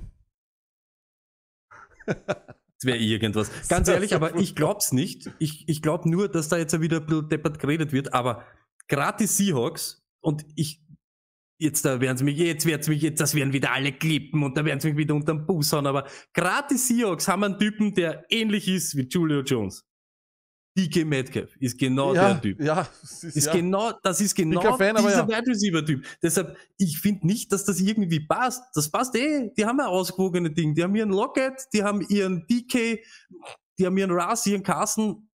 <laughs> Das wäre irgendwas. <laughs> Ganz ehrlich, aber ich glaub's nicht. Ich, ich glaube nur, dass da jetzt wieder ein bisschen deppert geredet wird, aber gratis Seahawks und ich, jetzt da werden sie mich, jetzt werden sie mich, jetzt, das werden wieder alle klippen und da werden sie mich wieder unterm Bus hauen, aber gratis Seahawks haben einen Typen, der ähnlich ist wie Julio Jones. DK Metcalf ist genau ja, der Typ. Ja, ist, ist ja. genau, das ist genau Fan, dieser Wide Receiver Typ. Deshalb, ich finde nicht, dass das irgendwie passt. Das passt eh. Die haben ja ausgewogene Ding. Die haben ihren Lockett, die haben ihren DK, die haben ihren Russ, ihren Carson.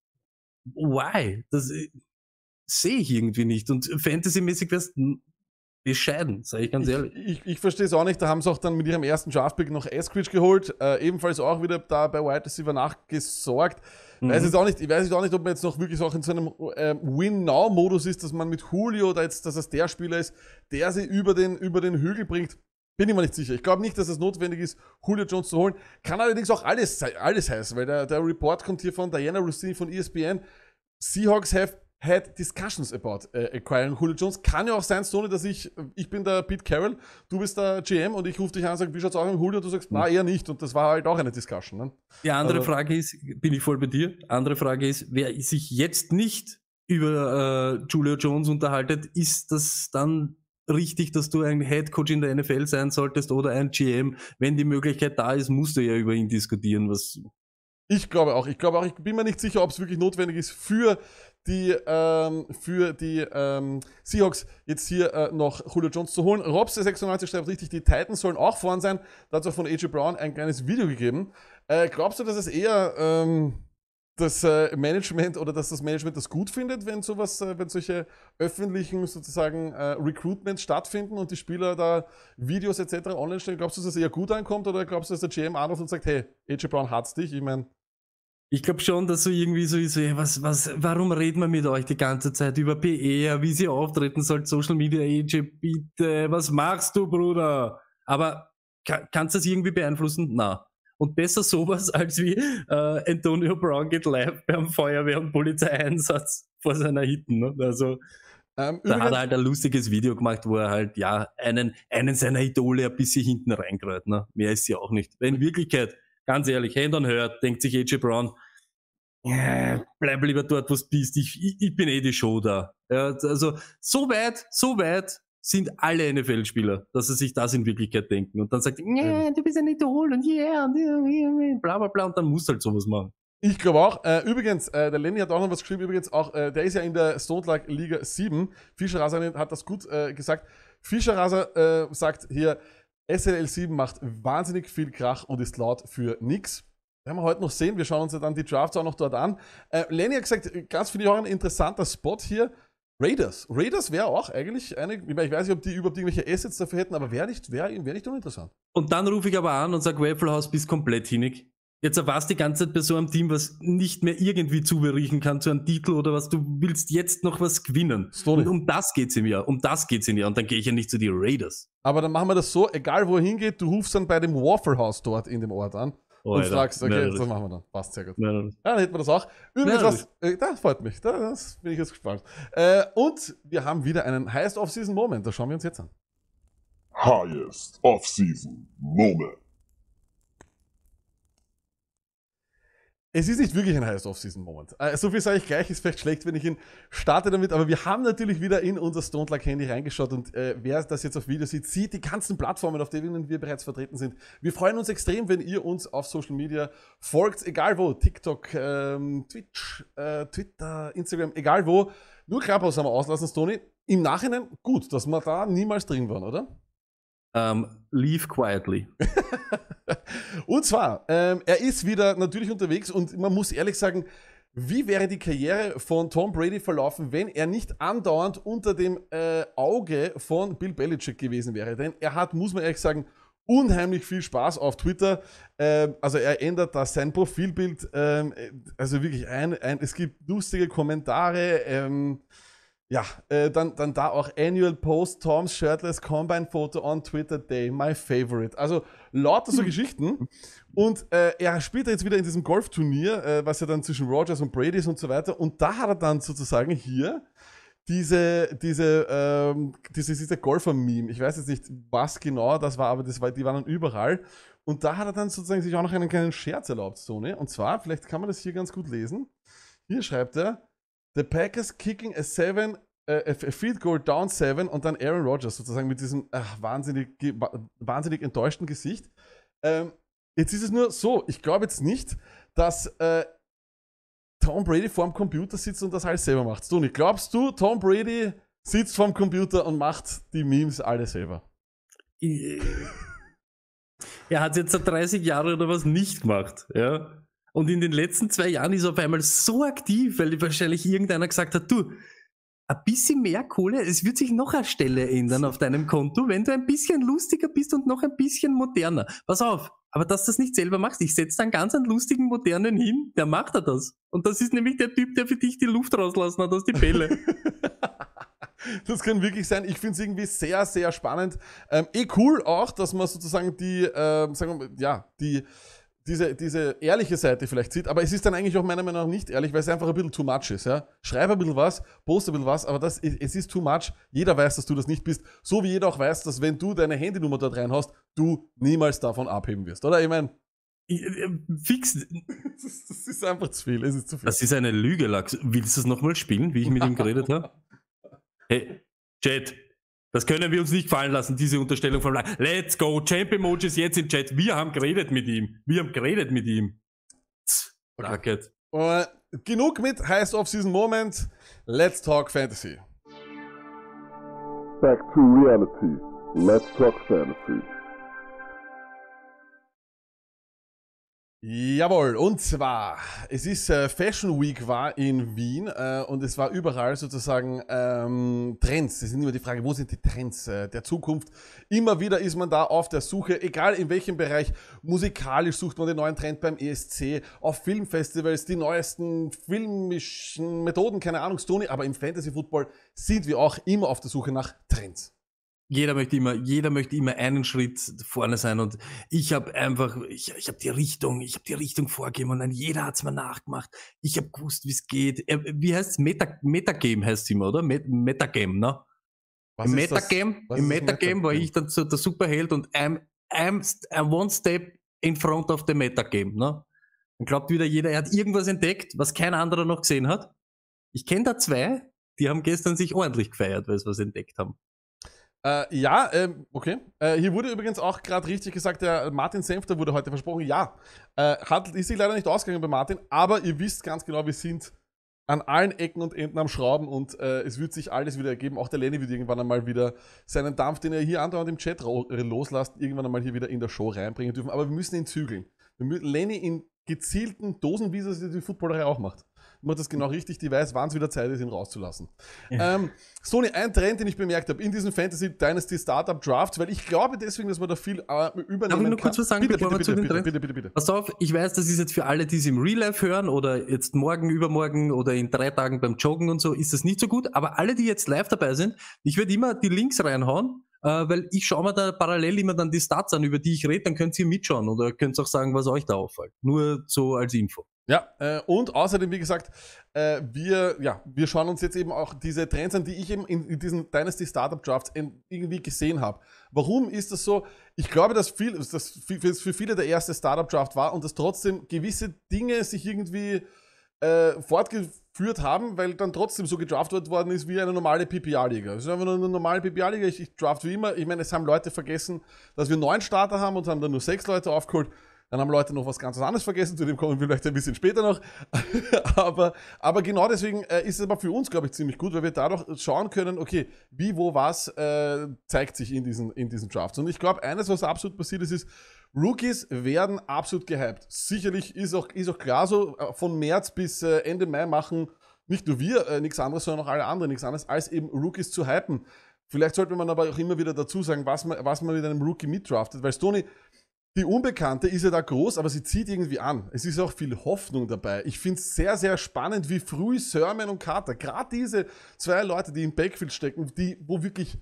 Why? Das äh, sehe ich irgendwie nicht. Und fantasymäßig wäre es bescheiden, sage ich ganz ehrlich. Ich, ich, ich verstehe es auch nicht. Da haben sie auch dann mit ihrem ersten Draftpick noch Eskridge geholt. Äh, ebenfalls auch wieder da bei White Receiver nachgesorgt. Mhm. Weiß jetzt auch nicht, ich weiß jetzt auch nicht, ob man jetzt noch wirklich auch in so einem äh, Win-Now-Modus ist, dass man mit Julio, da jetzt, dass das der Spieler ist, der sie über den, über den Hügel bringt. Bin ich mir nicht sicher. Ich glaube nicht, dass es notwendig ist, Julio Jones zu holen. Kann allerdings auch alles, alles heißen, weil der, der Report kommt hier von Diana Rossini von ESPN. Seahawks have had discussions about äh, acquiring Julio Jones. Kann ja auch sein, Sony, dass ich, äh, ich bin der Pete Carroll, du bist der GM und ich rufe dich an und sage, wie schaut's aus mit Julio? Du sagst, na, eher nicht. Und das war halt auch eine Discussion. Ne? Die andere also, Frage ist, bin ich voll bei dir? Andere Frage ist, wer sich jetzt nicht über äh, Julio Jones unterhaltet, ist das dann richtig, dass du ein Head Coach in der NFL sein solltest oder ein GM? Wenn die Möglichkeit da ist, musst du ja über ihn diskutieren, was ich glaube auch. Ich glaube auch, ich bin mir nicht sicher, ob es wirklich notwendig ist für die ähm, für die ähm, Seahawks jetzt hier äh, noch Julio Jones zu holen. Robs96 schreibt richtig, die Titans sollen auch vorn sein. Dazu hat von AJ Brown ein kleines Video gegeben. Äh, glaubst du, dass es eher ähm, das äh, Management oder dass das Management das gut findet, wenn sowas, äh, wenn solche öffentlichen sozusagen äh, Recruitments stattfinden und die Spieler da Videos etc. online stellen? Glaubst du, dass das eher gut ankommt oder glaubst du, dass der GM anruft und sagt, hey, AJ Brown hat's dich? Ich meine, ich glaube schon, dass so irgendwie so ist, ey, was, was, warum reden wir mit euch die ganze Zeit über PR, wie sie auftreten soll, Social Media Age, bitte, was machst du, Bruder? Aber kann, kannst du das irgendwie beeinflussen? Na. Und besser sowas <laughs> als wie äh, Antonio Brown geht live beim Feuerwehr- und Polizeieinsatz vor seiner Hitten. Ne? Also, ähm, da hat er halt ein lustiges Video gemacht, wo er halt, ja, einen, einen seiner Idole ein bisschen hinten reinkreut. Ne? Mehr ist sie auch nicht. Weil In Wirklichkeit Ganz ehrlich, Hand on Hurt, denkt sich AJ Brown, yeah, bleib lieber dort, wo du bist, ich, ich, ich, bin eh die Show da. Ja, also so weit, so weit sind alle NFL-Spieler, dass sie sich das in Wirklichkeit denken. Und dann sagt, yeah, du bist ein Idol und yeah, und yeah, bla bla bla, und dann musst du halt sowas machen. Ich glaube auch. Äh, übrigens, äh, der Lenny hat auch noch was geschrieben. Übrigens auch, äh, der ist ja in der Stone Liga 7. Fischer Raser hat das gut äh, gesagt. Fischer Raser äh, sagt hier, SLL7 macht wahnsinnig viel Krach und ist laut für nix. Werden wir heute noch sehen. Wir schauen uns ja dann die Drafts auch noch dort an. Äh, Lenny hat gesagt, ganz finde ich auch ein interessanter Spot hier. Raiders. Raiders wäre auch eigentlich eine, ich, mein, ich weiß nicht, ob die überhaupt irgendwelche Assets dafür hätten, aber wäre nicht, wär, wär nicht uninteressant. Und dann rufe ich aber an und sage, Waplehouse bist komplett hinig. Jetzt warst du die ganze Zeit bei so einem Team, was nicht mehr irgendwie zuberiechen kann zu einem Titel oder was, du willst jetzt noch was gewinnen. Story. Und um das geht's ihm ja, um das geht's ihm ja. Und dann gehe ich ja nicht zu den Raiders. Aber dann machen wir das so, egal wo er hingeht, du rufst dann bei dem Waffle House dort in dem Ort an oh, und Alter. fragst, okay, Nein, so machen wir dann. Passt sehr gut. Nein, ja, dann hätten wir das auch. Übrigens, was, äh, das freut mich, da das bin ich jetzt gespannt. Äh, und wir haben wieder einen Highest Off-Season Moment, das schauen wir uns jetzt an. Highest Off-Season Moment. es ist nicht wirklich ein heißes Off-Season-Moment. Äh, so viel sage ich gleich, ist vielleicht schlecht, wenn ich ihn starte damit, aber wir haben natürlich wieder in unser Stone Luck Handy reingeschaut und äh, wer das jetzt auf Video sieht, sieht die ganzen Plattformen, auf denen wir bereits vertreten sind. Wir freuen uns extrem, wenn ihr uns auf Social Media folgt, egal wo, TikTok, ähm, Twitch, äh, Twitter, Instagram, egal wo. Nur Krabhaus haben wir auslassen, Stony. Im Nachhinein gut, dass wir da niemals drin waren, oder? Um, ähm, leave quietly. <laughs> und zwar, ähm, er ist wieder natürlich unterwegs und man muss ehrlich sagen, wie wäre die Karriere von Tom Brady verlaufen, wenn er nicht andauernd unter dem äh, Auge von Bill Belichick gewesen wäre? Denn er hat, muss man ehrlich sagen, unheimlich viel Spaß auf Twitter. Ähm, also er ändert da sein Profilbild. Ähm, äh, also wirklich ein, ein, es gibt lustige Kommentare. Ähm, ja, äh, dann, dann da auch Annual Post Toms Shirtless Combine Photo on Twitter Day, my favorite. Also lauter so hm. Geschichten. Und äh, er spielt jetzt wieder in diesem Golfturnier, äh, was ja dann zwischen Rogers und Brady ist und so weiter. Und da hat er dann sozusagen hier diese, diese, ähm, diese, diese Golfer-Meme. Ich weiß jetzt nicht, was genau das war, aber das war, die waren dann überall. Und da hat er dann sozusagen sich auch noch einen kleinen Scherz erlaubt, Sony. Und zwar, vielleicht kann man das hier ganz gut lesen. Hier schreibt er, The Packers kicking a seven äh, äh Field Goal down seven und dann Aaron Rodgers sozusagen mit diesem ach, äh, wahnsinnig, wahnsinnig enttäuschten Gesicht. Ähm, jetzt ist es nur so, ich glaube jetzt nicht, dass äh, Tom Brady vorm Computer sitzt und das alles selber macht. Toni, glaubst du, Tom Brady sitzt vorm Computer und macht die Memes alle selber? Äh, er hat jetzt seit 30 Jahren oder was nicht gemacht, ja. Und in den letzten zwei Jahren ist er auf einmal so aktiv, weil wahrscheinlich irgendeiner gesagt hat, du, ein bisschen mehr Kohle, es wird sich noch eine Stelle ändern auf deinem Konto, wenn du ein bisschen lustiger bist und noch ein bisschen moderner. Pass auf, aber dass du das nicht selber machst, ich setze dann ganz einen lustigen Modernen hin, der macht er das. Und das ist nämlich der Typ, der für dich die Luft rauslassen hat aus die Bälle. <laughs> das kann wirklich sein. Ich finde es irgendwie sehr, sehr spannend. Ähm, eh cool auch, dass man sozusagen die, ähm, sagen wir mal, ja, die, diese, diese ehrliche Seite vielleicht sieht, aber es ist dann eigentlich auch meiner Meinung nach nicht ehrlich, weil es einfach ein bisschen too much ist. Ja? Schreib ein bisschen was, poste ein bisschen was, aber das, es ist too much. Jeder weiß, dass du das nicht bist. So wie jeder auch weiß, dass wenn du deine Handynummer dort hast, du niemals davon abheben wirst, oder? Ich meine, äh, Fix. <laughs> Das, das, ist einfach zu viel. Es ist zu viel. Das ist eine Lüge, Lachs. Willst du es nochmal spielen, wie ich mit ihm geredet habe? <laughs> Hey, Chat, das können wir uns nicht fallen lassen, diese Unterstellung von Lang. Let's go, Champ Emojis jetzt im Chat. Wir haben geredet mit ihm. Wir haben geredet mit ihm. Okay. Uh, äh, genug mit heißt of season Moment. Let's talk Fantasy. Back to reality. Let's talk Fantasy. Jawohl, und zwar, es ist äh, Fashion Week war in Wien äh, und es war überall sozusagen ähm, Trends. Es ist immer die Frage, wo sind die Trends äh, der Zukunft? Immer wieder ist man da auf der Suche, egal in welchem Bereich. Musikalisch sucht man den neuen Trend beim ESC, auf Filmfestivals, die neuesten filmischen Methoden, keine Ahnung, Tony, aber im Fantasy Football sind wir auch immer auf der Suche nach Trends jeder möchte immer, jeder möchte immer einen Schritt vorne sein und ich habe einfach, ich, ich habe die Richtung, ich habe die Richtung vorgegeben und dann jeder hat's mir nachgemacht. Ich habe gewusst, wie's geht. Äh, wie heißt's? Meta, Metagame heißt immer, oder? Met, Metagame, ne? Was Im Metagame, im Metagame war ich dann so der Superheld und I'm, I'm, I'm one step in front of the Metagame, ne? Dann glaubt wieder jeder, er hat irgendwas entdeckt, was kein anderer noch gesehen hat. Ich kenne da zwei, die haben gestern sich ordentlich gefeiert, weil sie was entdeckt haben. Äh, ja, ähm, okay. Äh, hier wurde übrigens auch gerade richtig gesagt, der Martin Senfter wurde heute versprochen. Ja, äh, hat, ist sich leider nicht ausgegangen bei Martin, aber ihr wisst ganz genau, wir sind an allen Ecken und Enden am Schrauben und äh, es wird sich alles wieder ergeben. Auch der Lenny wird irgendwann einmal wieder seinen Dampf, den er hier andauernd im Chat äh, loslässt, irgendwann einmal hier wieder in der Show reinbringen dürfen. Aber wir müssen ihn zügeln. Wir müssen Lenny in gezielten Dosen, Dosenvisus, die die Footballerei auch macht macht das genau richtig, die weiß, wann es wieder Zeit ist, ihn rauszulassen. Ja. Ähm, Sony, ein Trend, den ich bemerkt habe in diesem Fantasy Dynasty Startup Drafts, weil ich glaube deswegen, dass man da viel äh, übernehmen Darf ich nur kann. kurz was sagen, bitte, bevor bitte, zu bitte, bitte, bitte, bitte, bitte. Pass auf, ich weiß, das ist jetzt für alle, die es im Real Life hören oder jetzt morgen, übermorgen oder in drei Tagen beim Joggen und so, ist das nicht so gut, aber alle, die jetzt live dabei sind, ich werde immer die Links reinhauen, äh, weil ich schaue mir da parallel immer dann die Stats an, über die ich rede, dann könnt ihr mitschauen oder äh, könnt auch sagen, was euch da auffällt. Nur so als Info. Ja, äh, und außerdem, wie gesagt, äh, wir, ja, wir schauen uns jetzt eben auch diese Trends an, die ich eben in, in diesen Dynasty Startup Drafts in, irgendwie gesehen habe. Warum ist das so? Ich glaube, dass viel, dass für viele der erste Startup Draft war und dass trotzdem gewisse Dinge sich irgendwie äh, fortgeführt haben, weil dann trotzdem so gedraftet worden ist wie eine normale PPR-Liga. Es ist einfach nur eine normale PPR-Liga. Ich, ich draft wie immer. Ich meine, es haben Leute vergessen, dass wir neun Starter haben und haben dann nur sechs Leute aufgeholt. Dann haben Leute noch was ganz anderes vergessen, zu dem kommen wir vielleicht ein bisschen später noch. <laughs> aber, aber genau deswegen äh, ist es aber für uns, glaube ich, ziemlich gut, weil wir dadurch schauen können, okay, wie, wo, was äh, zeigt sich in diesen, in diesen Drafts. Und ich glaube, eines, was absolut passiert ist, ist, Rookies werden absolut gehypt. Sicherlich ist auch, ist auch klar so, äh, von März bis äh, Ende Mai machen nicht nur wir äh, nichts anderes, sondern auch alle anderen nichts anderes, als eben Rookies zu hypen. Vielleicht sollte man aber auch immer wieder dazu sagen, was man, was man mit einem Rookie mitdraftet, weil Stoney, die Unbekannte ist ja da groß, aber sie zieht irgendwie an. Es ist auch viel Hoffnung dabei. Ich finde es sehr, sehr spannend, wie früh Sermon und Carter, gerade diese zwei Leute, die im Backfield stecken, die, wo wirklich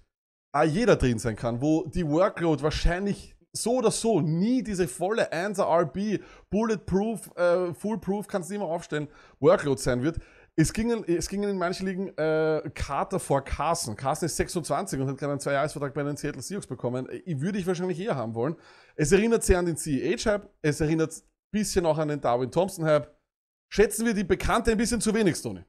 jeder drin sein kann, wo die Workload wahrscheinlich so oder so nie diese volle 1 RB, Bulletproof, äh, Foolproof, kannst du immer aufstellen, Workload sein wird. Es gingen, es gingen in manchen Ligen äh, Carter vor Carson. Carson ist 26 und hat gerade einen Zweijahresvertrag bei den Seattle Seahawks bekommen. Äh, ich, würde ich wahrscheinlich eher haben wollen. Es erinnert sehr an den CEH-Hype. Es erinnert ein bisschen auch an den Darwin-Thompson-Hype. Schätzen wir die Bekannte ein bisschen zu wenig, Tony?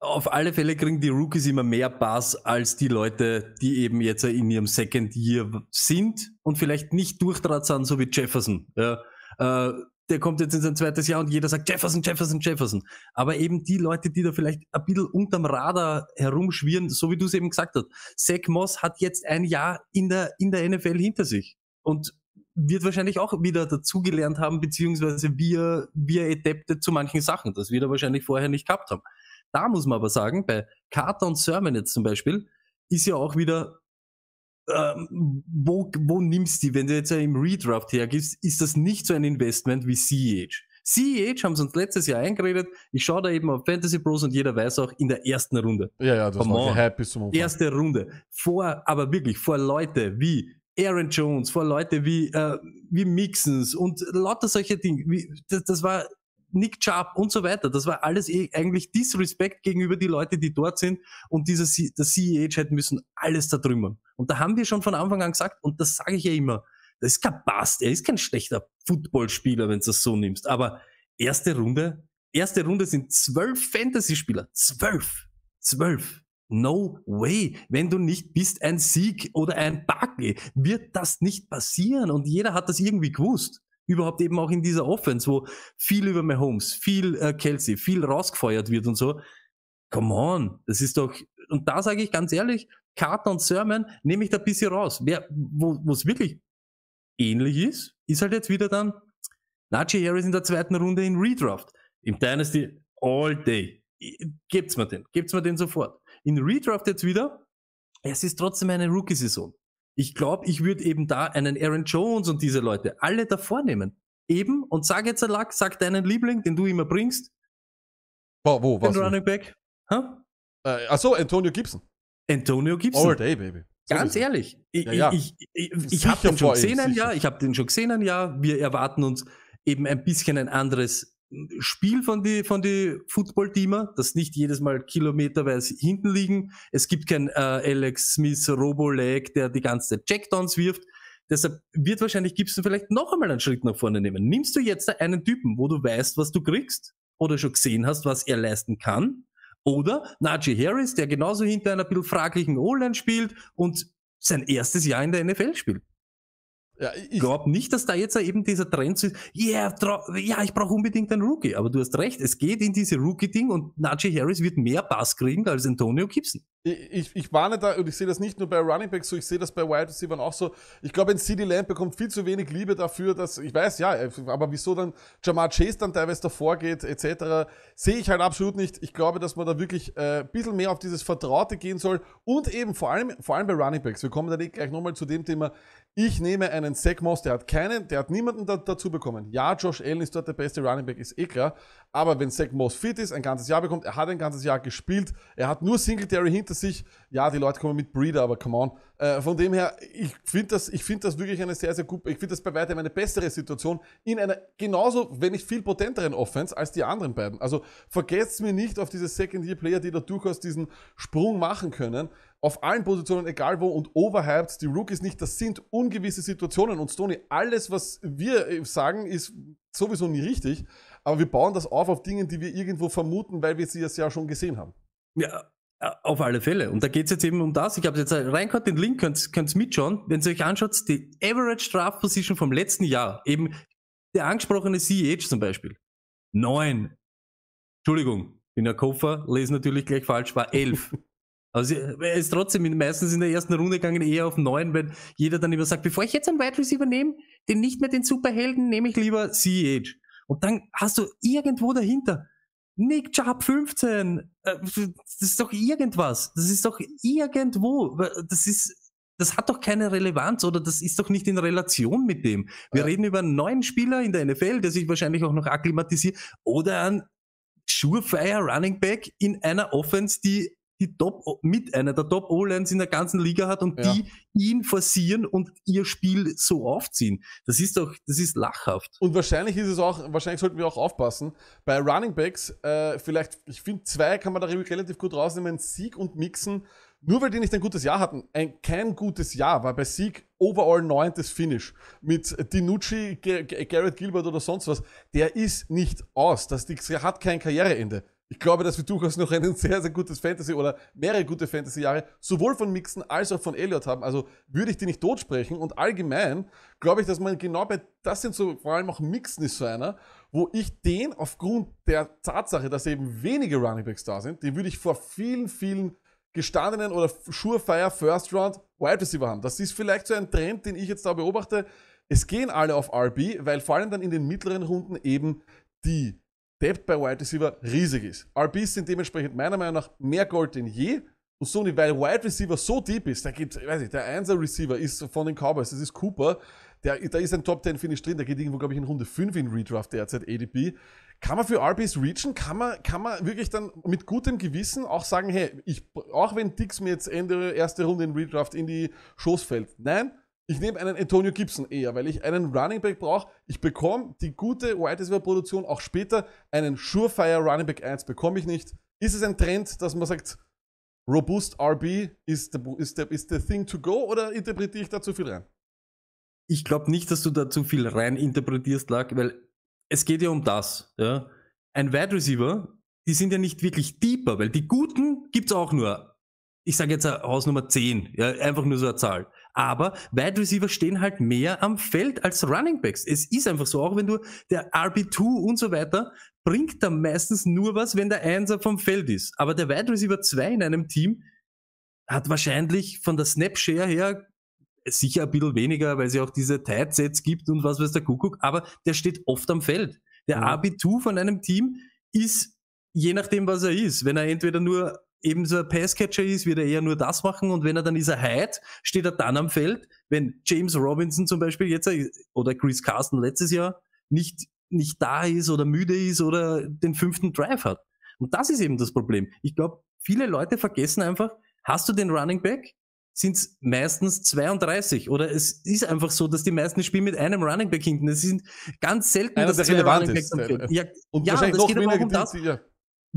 Auf alle Fälle kriegen die Rookies immer mehr Bass als die Leute, die eben jetzt in ihrem Second Year sind und vielleicht nicht durchdraht sind, so wie Jefferson. Ja. Äh, der kommt jetzt in sein zweites Jahr und jeder sagt Jefferson, Jefferson, Jefferson. Aber eben die Leute, die da vielleicht ein bisschen unterm Radar herumschwirren, so wie du es eben gesagt hast. Zack Moss hat jetzt ein Jahr in der, in der NFL hinter sich und wird wahrscheinlich auch wieder dazugelernt haben, beziehungsweise wir, wir adaptet zu manchen Sachen. Das wir da wahrscheinlich vorher nicht gehabt haben. Da muss man aber sagen, bei Carter und Sermon jetzt zum Beispiel, ist ja auch wieder ähm, wo, wo nimmst du die? Wenn du jetzt im Redraft hergibst, ist das nicht so ein Investment wie CH. E CEH haben sie uns letztes Jahr eingeredet. Ich schaue da eben auf Fantasy Bros und jeder weiß auch in der ersten Runde. Ja, ja, das war happy zum Anfang. Erste Runde. Vor, aber wirklich, vor Leute wie Aaron Jones, vor Leute wie, äh, wie Mixons und lauter solche Dinge. Wie, das, das war Nick Chubb und so weiter. Das war alles eh eigentlich Disrespect gegenüber die Leute, die dort sind. Und dieser C der CEH hätte müssen alles da drümmern. Und da haben wir schon von Anfang an gesagt, und das sage ich ja immer, das ist kein Bast, er ist kein schlechter Footballspieler, wenn du das so nimmst. Aber erste Runde, erste Runde sind zwölf Fantasy-Spieler. Zwölf. Zwölf. No way. Wenn du nicht bist ein Sieg oder ein Buckley, wird das nicht passieren. Und jeder hat das irgendwie gewusst überhaupt eben auch in dieser Offense, wo viel über Mahomes, viel äh, Kelsey, viel rausgefeuert wird und so. Come on, das ist doch, und da sage ich ganz ehrlich, Carter und Sermon nehme ich da ein bisschen raus. Wer, wo es wirklich ähnlich ist, ist halt jetzt wieder dann Najee Harris in der zweiten Runde in Redraft. Im Dynasty all day. Gebt's mir den, gebt's mir den sofort. In Redraft jetzt wieder, es ist trotzdem eine Rookie-Saison. Ich glaube, ich würde eben da einen Aaron Jones und diese Leute alle davor nehmen. Eben, und sag jetzt, ein Lack, sag deinen Liebling, den du immer bringst. Wo, wo, was? Den Running Back. Ha? Äh, achso, Antonio Gibson. Antonio Gibson. All day, baby. Ganz so ehrlich, ich, ja, ja. ich, ich, ich habe den schon gesehen ein Jahr, ich habe den schon gesehen ein Jahr. Wir erwarten uns eben ein bisschen ein anderes Spiel von die, von die Football-Teamer, dass nicht jedes Mal kilometerweise hinten liegen. Es gibt kein äh, Alex Smith Robo-Lag, der die ganze Zeit Checkdowns wirft. Deshalb wird wahrscheinlich Gibson vielleicht noch einmal einen Schritt nach vorne nehmen. Nimmst du jetzt einen Typen, wo du weißt, was du kriegst oder schon gesehen hast, was er leisten kann? Oder Najee Harris, der genauso hinter einer bisschen fraglichen O-Line spielt und sein erstes Jahr in der NFL spielt. Ja, ich glaube nicht, dass da jetzt eben dieser Trend ist, yeah, ja, ich brauche unbedingt einen Rookie. Aber du hast recht, es geht in diese Rookie-Ding und Najee Harris wird mehr Bass kriegen als Antonio Gibson ich, ich warne da, und ich sehe das nicht nur bei Running Backs so, ich sehe das bei Wide Receivers auch so. Ich glaube, ein CD Lamb bekommt viel zu wenig Liebe dafür, dass, ich weiß, ja, aber wieso dann Jamar Chase dann teilweise davor geht, etc., sehe ich halt absolut nicht. Ich glaube, dass man da wirklich äh, ein bisschen mehr auf dieses Vertraute gehen soll und eben vor allem, vor allem bei Running Backs. Wir kommen dann eh gleich nochmal zu dem Thema. Ich nehme einen Zach Moss, der hat keinen, der hat niemanden da, dazu bekommen. Ja, Josh Allen ist dort der beste Running Back, ist eh klar. Aber wenn Zach Moss fit ist, ein ganzes Jahr bekommt, er hat ein ganzes Jahr gespielt, er hat nur Singletary hinter sich, ja, die Leute kommen mit Breeder, aber come on. Äh, von dem her, ich finde das, find das wirklich eine sehr, sehr gute, ich finde das bei weitem eine bessere Situation in einer genauso, wenn nicht viel potenteren Offense als die anderen beiden. Also vergesst mir nicht auf diese Second-Year-Player, die da durchaus diesen Sprung machen können. Auf allen Positionen, egal wo, und overhyped, die Rookies nicht, das sind ungewisse Situationen. Und Stoney, alles, was wir äh, sagen, ist sowieso nie richtig. Aber wir bauen das auf auf Dinge, die wir irgendwo vermuten, weil wir sie ja schon gesehen haben. Ja, äh, auf alle Fälle. Und da geht es jetzt eben um das. Ich habe jetzt äh, reingehört, den Link könnt ihr mitschauen. Wenn ihr euch anschaut, die Average Draft Position vom letzten Jahr, eben der angesprochene CEH zum Beispiel. 9. Entschuldigung, bin ja Koffer, lese natürlich gleich falsch, war 11. <laughs> Also er ist trotzdem meistens in der ersten Runde gegangen, eher auf 9, wenn jeder dann immer sagt, bevor ich jetzt einen Wide Receiver nehme, den nicht mehr den Superhelden, nehme ich lieber CEH. Und dann hast du irgendwo dahinter Nick Chubb 15. Äh, das ist doch irgendwas. Das ist doch irgendwo. Das ist, das hat doch keine Relevanz oder das ist doch nicht in Relation mit dem. Wir ja. reden über einen neuen Spieler in der NFL, der sich wahrscheinlich auch noch akklimatisiert oder ein Surefire Running Back in einer Offense, die die Top, mit einer der Top O-Lines in der ganzen Liga hat und ja. die ihn forcieren und ihr Spiel so aufziehen. Das ist doch, das ist lachhaft. Und wahrscheinlich ist es auch, wahrscheinlich sollten wir auch aufpassen. Bei Running Backs, äh, vielleicht, ich finde zwei kann man da relativ gut rausnehmen, Sieg und Mixen. Nur weil die nicht ein gutes Jahr hatten, ein, kein gutes Jahr war bei Sieg overall neuntes Finish. Mit Dinucci, Garrett Gilbert oder sonst was. Der ist nicht aus. Das, der hat kein Karriereende. Ich glaube, dass wir durchaus noch ein sehr, sehr gutes Fantasy oder mehrere gute Fantasy-Jahre sowohl von Mixen als auch von Elliott haben. Also würde ich die nicht totsprechen. Und allgemein glaube ich, dass man genau bei das sind so, vor allem auch Mixen ist so einer, wo ich den aufgrund der Tatsache, dass eben wenige Runningbacks da sind, den würde ich vor vielen, vielen gestandenen oder surefire First Round Wide Receiver haben. Das ist vielleicht so ein Trend, den ich jetzt da beobachte. Es gehen alle auf RB, weil vor allem dann in den mittleren Runden eben die Depth bei Wide Receiver riesig ist. RBs sind dementsprechend meiner Meinung nach mehr Gold denn je. Und Sony, weil Wide Receiver so deep ist, da geht, weiß ich, der 1er Receiver ist von den Cowboys, das ist Cooper, der, da ist ein Top 10 Finish drin, der geht irgendwo, glaube ich, in Runde 5 in Redraft derzeit, ADP. Kann man für RBs reachen? Kann man, kann man wirklich dann mit gutem Gewissen auch sagen, hey, ich, auch wenn Dix mir jetzt Ende erste Runde in Redraft in die Schoß fällt? Nein, ich nehme einen Antonio Gibson eher, weil ich einen Running Back brauche. Ich bekomme die gute Wide Receiver Produktion auch später. Einen Surefire Running Back 1 bekomme ich nicht. Ist es ein Trend, dass man sagt, Robust RB ist the, ist the, is the thing to go oder interpretiere ich da zu viel rein? Ich glaube nicht, dass du da zu viel rein interpretierst, Lack, weil es geht ja um das. Ja? Ein Wide Receiver, die sind ja nicht wirklich deeper, weil die guten gibt es auch nur ich sage jetzt Hausnummer 10, ja, einfach nur so eine Zahl aber Wide Receiver stehen halt mehr am Feld als Running Backs. Es ist einfach so, auch wenn du der RB2 und so weiter, bringt da meistens nur was, wenn der Einser vom Feld ist. Aber der Wide Receiver 2 in einem Team hat wahrscheinlich von der Snapshare her sicher ein bisschen weniger, weil es ja auch diese Tight-Sets gibt und was weiß der Kuckuck, aber der steht oft am Feld. Der ja. RB2 von einem Team ist je nachdem, was er ist. Wenn er entweder nur eben so ein Passcatcher ist, wird er eher nur das machen und wenn er dann ist er Hyde, steht er dann am Feld. Wenn James Robinson zum Beispiel jetzt oder Chris Carson letztes Jahr nicht, nicht da ist oder müde ist oder den fünften Drive hat. Und das ist eben das Problem. Ich glaube, viele Leute vergessen einfach, hast du den Running Back, sind es meistens 32. Oder es ist einfach so, dass die meisten spielen mit einem Running Back hinten. Es sind ganz selten, Einer, dass der relevant ist. Ja, und ja, das geht aber auch um das. Ja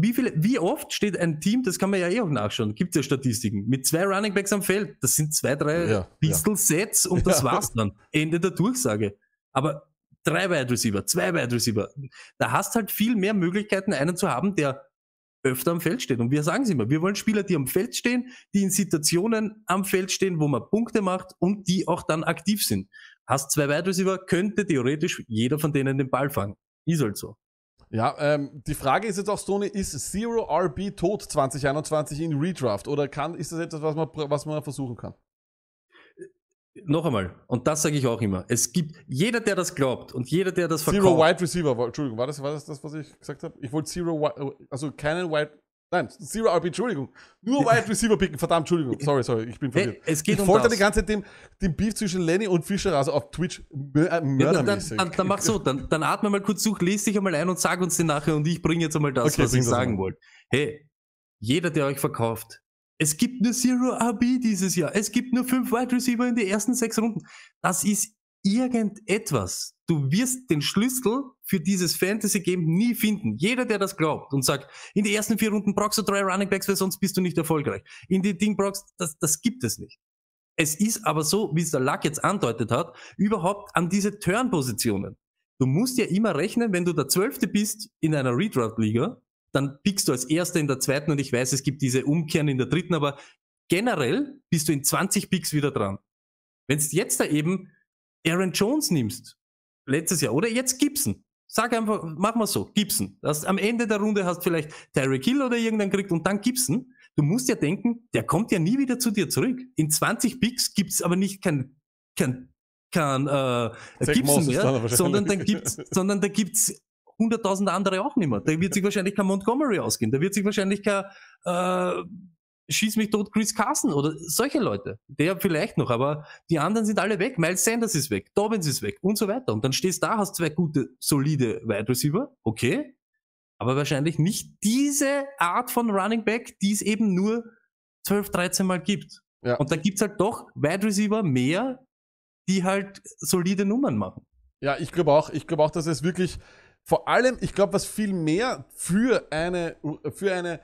wie, viele, wie oft steht ein Team, das kann man ja eh auch nachschauen, gibt es ja Statistiken, mit zwei Running Runningbacks am Feld. Das sind zwei, drei ja, Pistol-Sets ja. und das ja. war's dann. Ende der Durchsage. Aber drei Wide Receiver, zwei Wide Receiver. Da hast halt viel mehr Möglichkeiten, einen zu haben, der öfter am Feld steht. Und wir sagen es immer, wir wollen Spieler, die am Feld stehen, die in Situationen am Feld stehen, wo man Punkte macht und die auch dann aktiv sind. Hast zwei Wide Receiver, könnte theoretisch jeder von denen den Ball fangen. Ist halt so. Ja, ähm, die Frage ist jetzt auch, Sony, ist Zero RB tot 2021 in Redraft? Oder kann, ist das etwas, was man, was man versuchen kann? Noch einmal, und das sage ich auch immer: Es gibt jeder, der das glaubt und jeder, der das verkauft. Zero Wide Receiver, Entschuldigung, war das, war das das, was ich gesagt habe? Ich wollte Zero, also keinen Wide Nein, Zero RB, Entschuldigung. Nur Wide Receiver picken, verdammt, Entschuldigung. Sorry, sorry, ich bin verwirrt. Es geht ich um folge das. die ganze Zeit dem, dem Beef zwischen Lenny und Fischer, also auf Twitch, äh, mördermäßig. Ja, dann, dann, dann, mach so, dann, dann atme mal kurz durch, lese dich einmal ein und sag uns den nachher und ich bringe jetzt einmal das, okay, was ich das sagen wollte. Hey, jeder, der euch verkauft, es gibt nur Zero RB dieses Jahr. Es gibt nur fünf Wide Receiver in den ersten sechs Runden. Das ist irgendetwas. Du wirst den Schlüssel für dieses Fantasy-Game nie finden. Jeder, der das glaubt und sagt, in die ersten vier Runden brauchst du drei Running Backs, weil sonst bist du nicht erfolgreich. In die Ding brauchst, das, das gibt es nicht. Es ist aber so, wie es der Luck jetzt andeutet hat, überhaupt an diese Turn-Positionen. Du musst ja immer rechnen, wenn du der Zwölfte bist in einer Redraft-Liga, dann pickst du als Erster in der zweiten und ich weiß, es gibt diese Umkehren in der dritten, aber generell bist du in 20 Picks wieder dran. Wenn du jetzt da eben Aaron Jones nimmst, letztes Jahr, oder jetzt Gibson, Sag einfach, mach mal so, Gibson. Das, am Ende der Runde hast du vielleicht Terry Kill oder irgendeinen kriegt und dann Gibson. Du musst ja denken, der kommt ja nie wieder zu dir zurück. In 20 Picks gibt's aber nicht kein, kein, kein äh, Gibson mehr, sondern, dann gibt's, <laughs> sondern da gibt's 100.000 andere auch nicht mehr. Da wird sich wahrscheinlich kein Montgomery ausgehen. Da wird sich wahrscheinlich kein äh, schieß mich tot Chris Carson oder solche Leute. Der vielleicht noch, aber die anderen sind alle weg. Miles Sanders ist weg, Dobbins ist weg und so weiter. Und dann stehst du da, hast zwei gute, solide Wide Receiver, okay, aber wahrscheinlich nicht diese Art von Running Back, die es eben nur 12, 13 Mal gibt. Ja. Und da es halt doch Wide Receiver mehr, die halt solide Nummern machen. Ja, ich glaube auch, ich glaube auch, dass es wirklich vor allem, ich glaube, was viel mehr für eine, für eine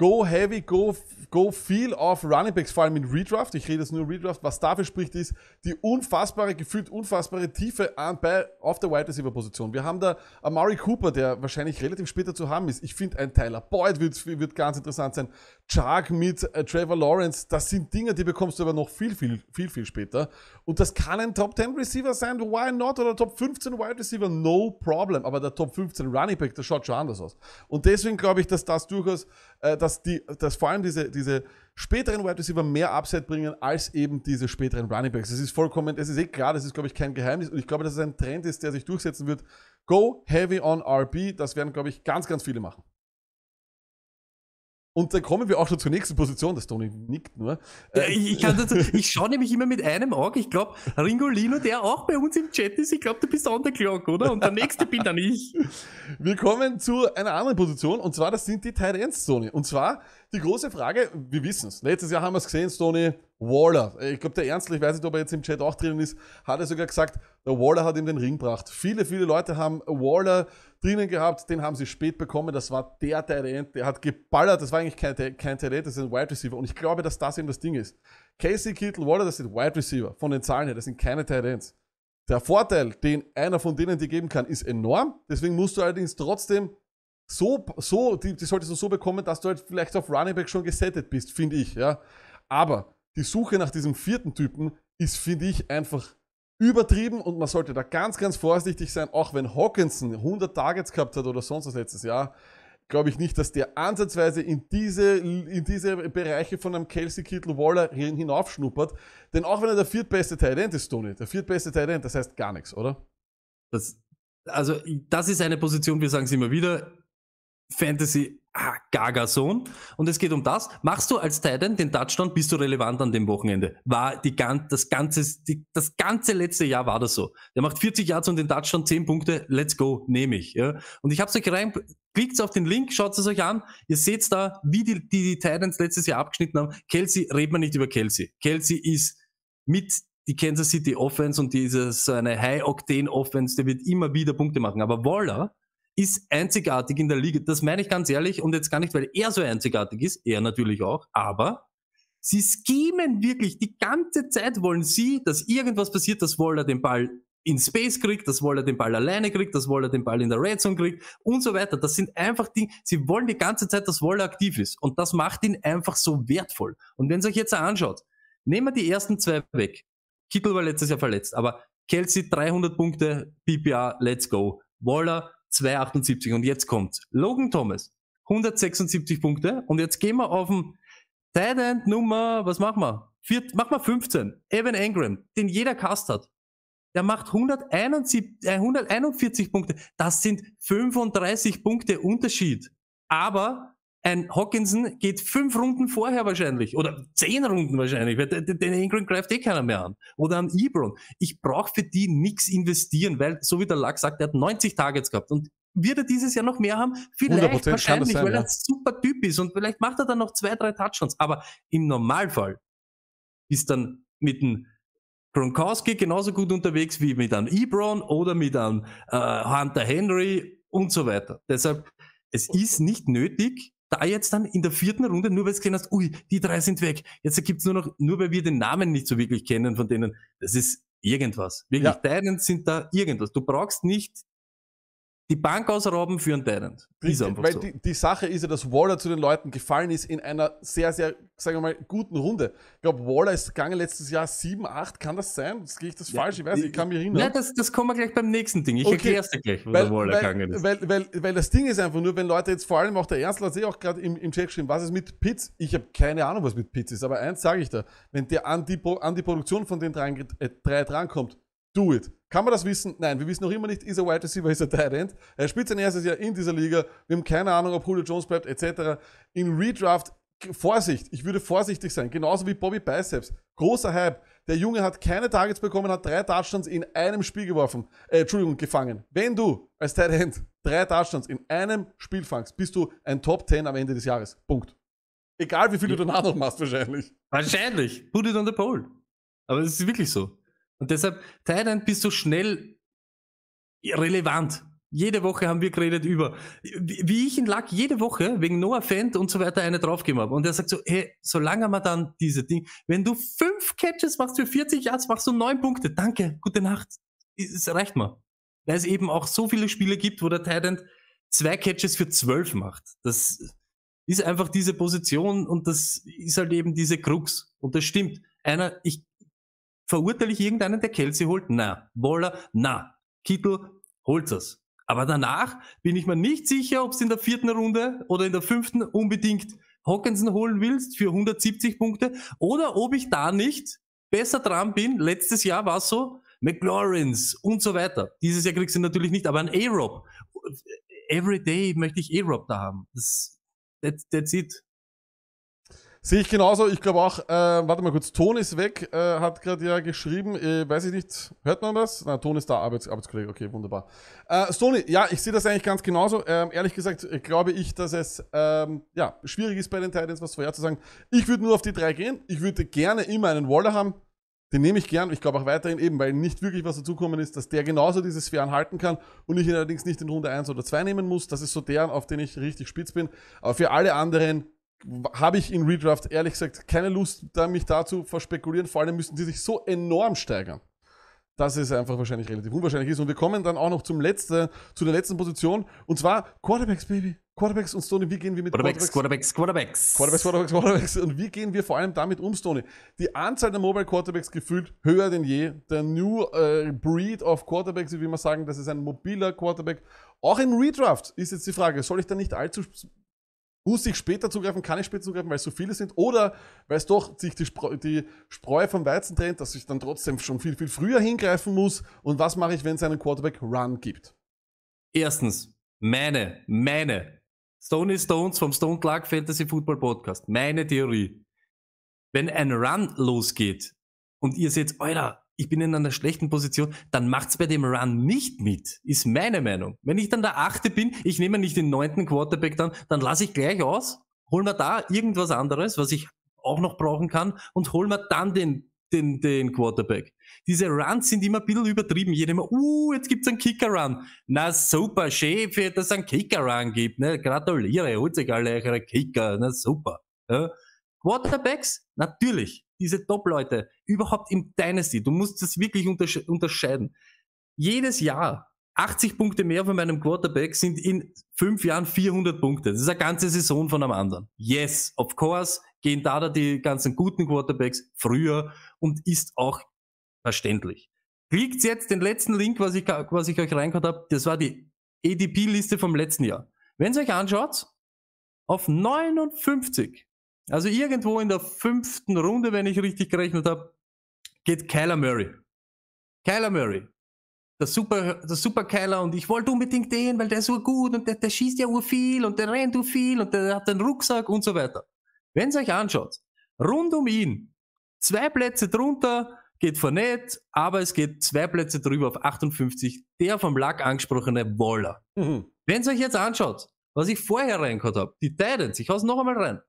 go heavy, go, go viel auf Running Backs, vor allem in Redraft. Ich rede jetzt nur Redraft. Was dafür spricht, ist die unfassbare, gefühlt unfassbare Tiefe an bei, auf der Wide Receiver Position. Wir haben da Amari Cooper, der wahrscheinlich relativ später zu haben ist. Ich finde, ein Tyler Boyd wird, wird ganz interessant sein. Chark mit äh, Trevor Lawrence, das sind Dinge, die bekommst du aber noch viel, viel, viel, viel später. Und das kann ein Top 10 Receiver sein, why not? Oder Top 15 Wide Receiver, no problem. Aber der Top 15 Running Back, der schaut schon anders aus. Und deswegen glaube ich, dass das durchaus, äh, dass, die, dass vor allem diese, diese späteren Wide Receiver mehr Upset bringen als eben diese späteren Running Backs. Das ist vollkommen, es ist eh klar, das ist, glaube ich, kein Geheimnis. Und ich glaube, dass es ein Trend ist, der sich durchsetzen wird. Go heavy on RB, das werden, glaube ich, ganz, ganz viele machen. Und dann kommen wir auch schon zur nächsten Position. Das Tony nickt nur. Ja, ich, kann dazu, ich schaue nämlich immer mit einem Auge. Ich glaube, Ringolino, der auch bei uns im Chat ist, ich glaube, du bist on the clock, oder? Und der nächste bin dann ich. <laughs> Wir kommen zu einer anderen Position. Und zwar, das sind die Tyrants, Tony. Und zwar die große Frage, wir wissen es. Letztes Jahr haben wir es gesehen, Tony. Waller, äh, ich glaube der Ernst, ich weiß nicht, ob er jetzt im Chat auch drinnen ist, hat er sogar gesagt, der Waller hat ihm den Ring gebracht. Viele, viele Leute haben Waller drinnen gehabt, den haben sie spät bekommen, das war der Tight der hat geballert, das war eigentlich kein, kein Tight das ist ein Wide Receiver und ich glaube, dass das eben das Ding ist. Casey, Kittle, Waller, das sind Wide Receiver, von den Zahlen her, das sind keine Tight Der Vorteil, den einer von denen dir geben kann, ist enorm, deswegen musst du allerdings trotzdem so, so die, die solltest du so bekommen, dass du halt vielleicht auf Running Back schon gesettet bist, finde ich, ja. Aber die Suche nach diesem vierten Typen ist, finde ich, einfach übertrieben und man sollte da ganz, ganz vorsichtig sein, auch wenn Hawkinson 100 Targets gehabt hat oder sonst was letztes Jahr, glaube ich nicht, dass der ansatzweise in diese, in diese Bereiche von einem Kelsey Kittle Waller hinaufschnuppert, denn auch wenn er der viertbeste Talent ist, Tony, der viertbeste Talent, das heißt gar nichts, oder? Das, also, das ist eine Position, wir sagen es immer wieder, Fantasy Ah, Gagerson. Und es geht um das. Machst du als Titan den Touchdown, bist du relevant an dem Wochenende. War die, gan das, ganze, die, das ganze letzte Jahr war das so. Der macht 40 Yards und den Touchdown, 10 Punkte, let's go, nehme ich. Ja. Und ich habe es euch rein, klickt auf den Link, schaut es euch an. Ihr seht da, wie die, die, die Titans letztes Jahr abgeschnitten haben. Kelsey, reden wir nicht über Kelsey. Kelsey ist mit die Kansas City Offense und diese so eine High-Octane-Offense, der wird immer wieder Punkte machen. Aber Waller ist einzigartig in der Liga. Das meine ich ganz ehrlich und jetzt gar nicht, weil er so einzigartig ist, er natürlich auch, aber sie schemen wirklich die ganze Zeit, wollen sie, dass irgendwas passiert, dass Waller den Ball in Space kriegt, dass Waller den Ball alleine kriegt, dass Waller den Ball in der Red Zone kriegt und so weiter. Das sind einfach Dinge, sie wollen die ganze Zeit, dass Waller aktiv ist und das macht ihn einfach so wertvoll. Und wenn es euch jetzt anschaut, nehmen wir die ersten zwei weg. Kittel war letztes Jahr verletzt, aber Kelsey 300 Punkte, PPA, let's go. Waller 278. Und jetzt kommt's. Logan Thomas, 176 Punkte. Und jetzt gehen wir auf den Tight End Nummer, was machen wir? Viert, machen wir 15. Evan Engram, den jeder Cast hat. Der macht 171, 141 äh, Punkte. Das sind 35 Punkte Unterschied. Aber ein Hawkinson geht fünf Runden vorher wahrscheinlich oder zehn Runden wahrscheinlich, weil den Ingram greift eh keiner mehr an. Oder an Ebron. Ich brauche für die nichts investieren, weil, so wie der Lack sagt, er hat 90 Targets gehabt und wird er dieses Jahr noch mehr haben? Vielleicht wahrscheinlich, sein, weil er ein super Typ ist und vielleicht macht er dann noch zwei, drei Touchdowns. Aber im Normalfall ist dann mit einem Gronkowski genauso gut unterwegs wie mit einem Ebron oder mit einem äh, Hunter Henry und so weiter. Deshalb, es ist nicht nötig, da jetzt dann in der vierten Runde, nur weil es gesehen hast, ui, die drei sind weg. Jetzt es nur noch, nur weil wir den Namen nicht so wirklich kennen von denen. Das ist irgendwas. Wirklich, ja. Titans sind da irgendwas. Du brauchst nicht die Bank ausrauben für einen Tenant. Ist einfach Weil so. die, die Sache ist ja, dass Waller zu den Leuten gefallen ist in einer sehr, sehr, sagen wir mal, guten Runde. Ich glaube, Waller ist gegangen letztes Jahr 7, 8, kann das sein? Das gehe ich das ja, falsch, ich weiß, ich, ich kann mich erinnern. Nein, das, das kommen wir gleich beim nächsten Ding. Ich okay. erkläre es dir gleich, wo weil, der Waller weil, gegangen ist. Weil, weil, weil, weil das Ding ist einfach nur, wenn Leute jetzt vor allem auch der Ernstler hat eh auch gerade im, im Chat geschrieben, was ist mit Pitts? Ich habe keine Ahnung, was mit Pitts ist, aber eins sage ich da, wenn der an die, an die Produktion von den drei, äh, drei drankommt, do it. Kann man das wissen? Nein, wir wissen noch immer nicht, ist er Wide Receiver, ist er Tight End. Er spielt sein erstes Jahr in dieser Liga. Wir haben keine Ahnung, ob Julio Jones bleibt, etc. In Redraft, Vorsicht, ich würde vorsichtig sein. Genauso wie Bobby Biceps. Großer Hype. Der Junge hat keine Targets bekommen, hat drei Touchdowns in einem Spiel geworfen. Äh, Entschuldigung, gefangen. Wenn du als Tight End drei Touchdowns in einem Spiel fangst, bist du ein Top 10 am Ende des Jahres. Punkt. Egal wie viel ja. du danach noch machst, wahrscheinlich. Wahrscheinlich. Put it on the pole. Aber es ist wirklich so. Und deshalb, Thailand bist du schnell relevant. Jede Woche haben wir geredet über, wie ich in Lack jede Woche wegen Noah Fent und so weiter eine draufgegeben habe. Und er sagt so, hey, solange man dann diese Dinge, wenn du fünf Catches machst für 40 Yards, machst du neun Punkte. Danke, gute Nacht. Es reicht mal. Weil es eben auch so viele Spiele gibt, wo der Titan zwei Catches für zwölf macht. Das ist einfach diese Position und das ist halt eben diese Krux. Und das stimmt. Einer, ich Verurteile ich irgendeinen, der Kelsey holt? Na. Waller? Na. Kittel? Holt es. Aber danach bin ich mir nicht sicher, ob es in der vierten Runde oder in der fünften unbedingt Hawkinson holen willst für 170 Punkte oder ob ich da nicht besser dran bin. Letztes Jahr war es so, McLaurins und so weiter. Dieses Jahr kriegst du natürlich nicht, aber ein A-Rob. Every day möchte ich A-Rob da haben. Das, that, that's it. Sehe ich genauso. Ich glaube auch, äh, warte mal kurz, Ton ist weg, äh, hat gerade ja geschrieben, äh, weiß ich nicht, hört man das? Na, Ton ist da, Arbeits Arbeitskollege, okay, wunderbar. Äh, Sony, ja, ich sehe das eigentlich ganz genauso. Ähm, ehrlich gesagt äh, glaube ich, dass es ähm, ja, schwierig ist bei den Titans was vorherzusagen. Ich würde nur auf die drei gehen. Ich würde gerne immer einen Waller haben. Den nehme ich gern. Ich glaube auch weiterhin eben, weil nicht wirklich was dazukommen ist, dass der genauso diese Sphären halten kann und ich ihn allerdings nicht in Runde 1 oder 2 nehmen muss. Das ist so deren, auf den ich richtig spitz bin. Aber für alle anderen habe ich in Redraft ehrlich gesagt keine Lust, da mich dazu verspekulieren. Vor allem müssen die sich so enorm steigern. dass es einfach wahrscheinlich relativ unwahrscheinlich ist. Und wir kommen dann auch noch zum letzte, zu der letzten Position. Und zwar Quarterbacks, Baby. Quarterbacks und Stoney, wie gehen wir mit Quarterbacks? Quarterbacks, Quarterbacks. Quarterbacks, Quarterbacks, Quarterbacks. Und wie gehen wir vor allem damit um, Stoney? Die Anzahl der Mobile Quarterbacks gefühlt höher denn je. Der New äh, Breed of Quarterbacks, wie wir sagen, das ist ein mobiler Quarterback. Auch im Redraft ist jetzt die Frage, soll ich da nicht allzu muss ich später zugreifen, kann ich später zugreifen, weil es so viele sind oder weil es doch sich die, Spreu, die Spreu vom Weizen trennt, dass ich dann trotzdem schon viel, viel früher hingreifen muss. Und was mache ich, wenn es einen Quarterback-Run gibt? Erstens, meine, meine, Stony Stones vom Stone Clark Fantasy Football Podcast, meine Theorie. Wenn ein Run losgeht und ihr seht, Alter, ich bin in einer schlechten Position, dann macht's bei dem Run nicht mit. Ist meine Meinung. Wenn ich dann der Achte bin, ich nehme nicht den neunten Quarterback dann, dann lasse ich gleich aus, hol mir da irgendwas anderes, was ich auch noch brauchen kann und hol mir dann den, den, den Quarterback. Diese Runs sind immer ein bisschen übertrieben. Jeder immer, uh, jetzt gibt's einen Kicker-Run. Na super, schön, dass es einen Kicker-Run gibt. Ne? Gratuliere, holt sich alle eure Kicker. Na super. Ja? Quarterbacks, natürlich, diese Top-Leute, überhaupt im Dynasty, du musst das wirklich untersche unterscheiden. Jedes Jahr 80 Punkte mehr von meinem Quarterback sind in fünf Jahren 400 Punkte. Das ist eine ganze Saison von einem anderen. Yes, of course, gehen da, die ganzen guten Quarterbacks früher und ist auch verständlich. Klickt jetzt den letzten Link, was ich, was ich euch reingehört habe. Das war die ADP-Liste vom letzten Jahr. Wenn ihr euch anschaut, auf 59 also irgendwo in der fünften Runde, wenn ich richtig gerechnet habe, geht Kyler Murray. Kyler Murray. Der Super, der Super Kyler und ich wollte unbedingt den, weil der ist gut und der, der schießt ja viel und der rennt viel und der hat den Rucksack und so weiter. Wenn es euch anschaut, rund um ihn, zwei Plätze drunter geht Fournette, aber es geht zwei Plätze drüber auf 58, der vom Lack angesprochene Waller. Mhm. Wenn es euch jetzt anschaut, was ich vorher reingehört habe, die Titans, ich hau's noch einmal rein.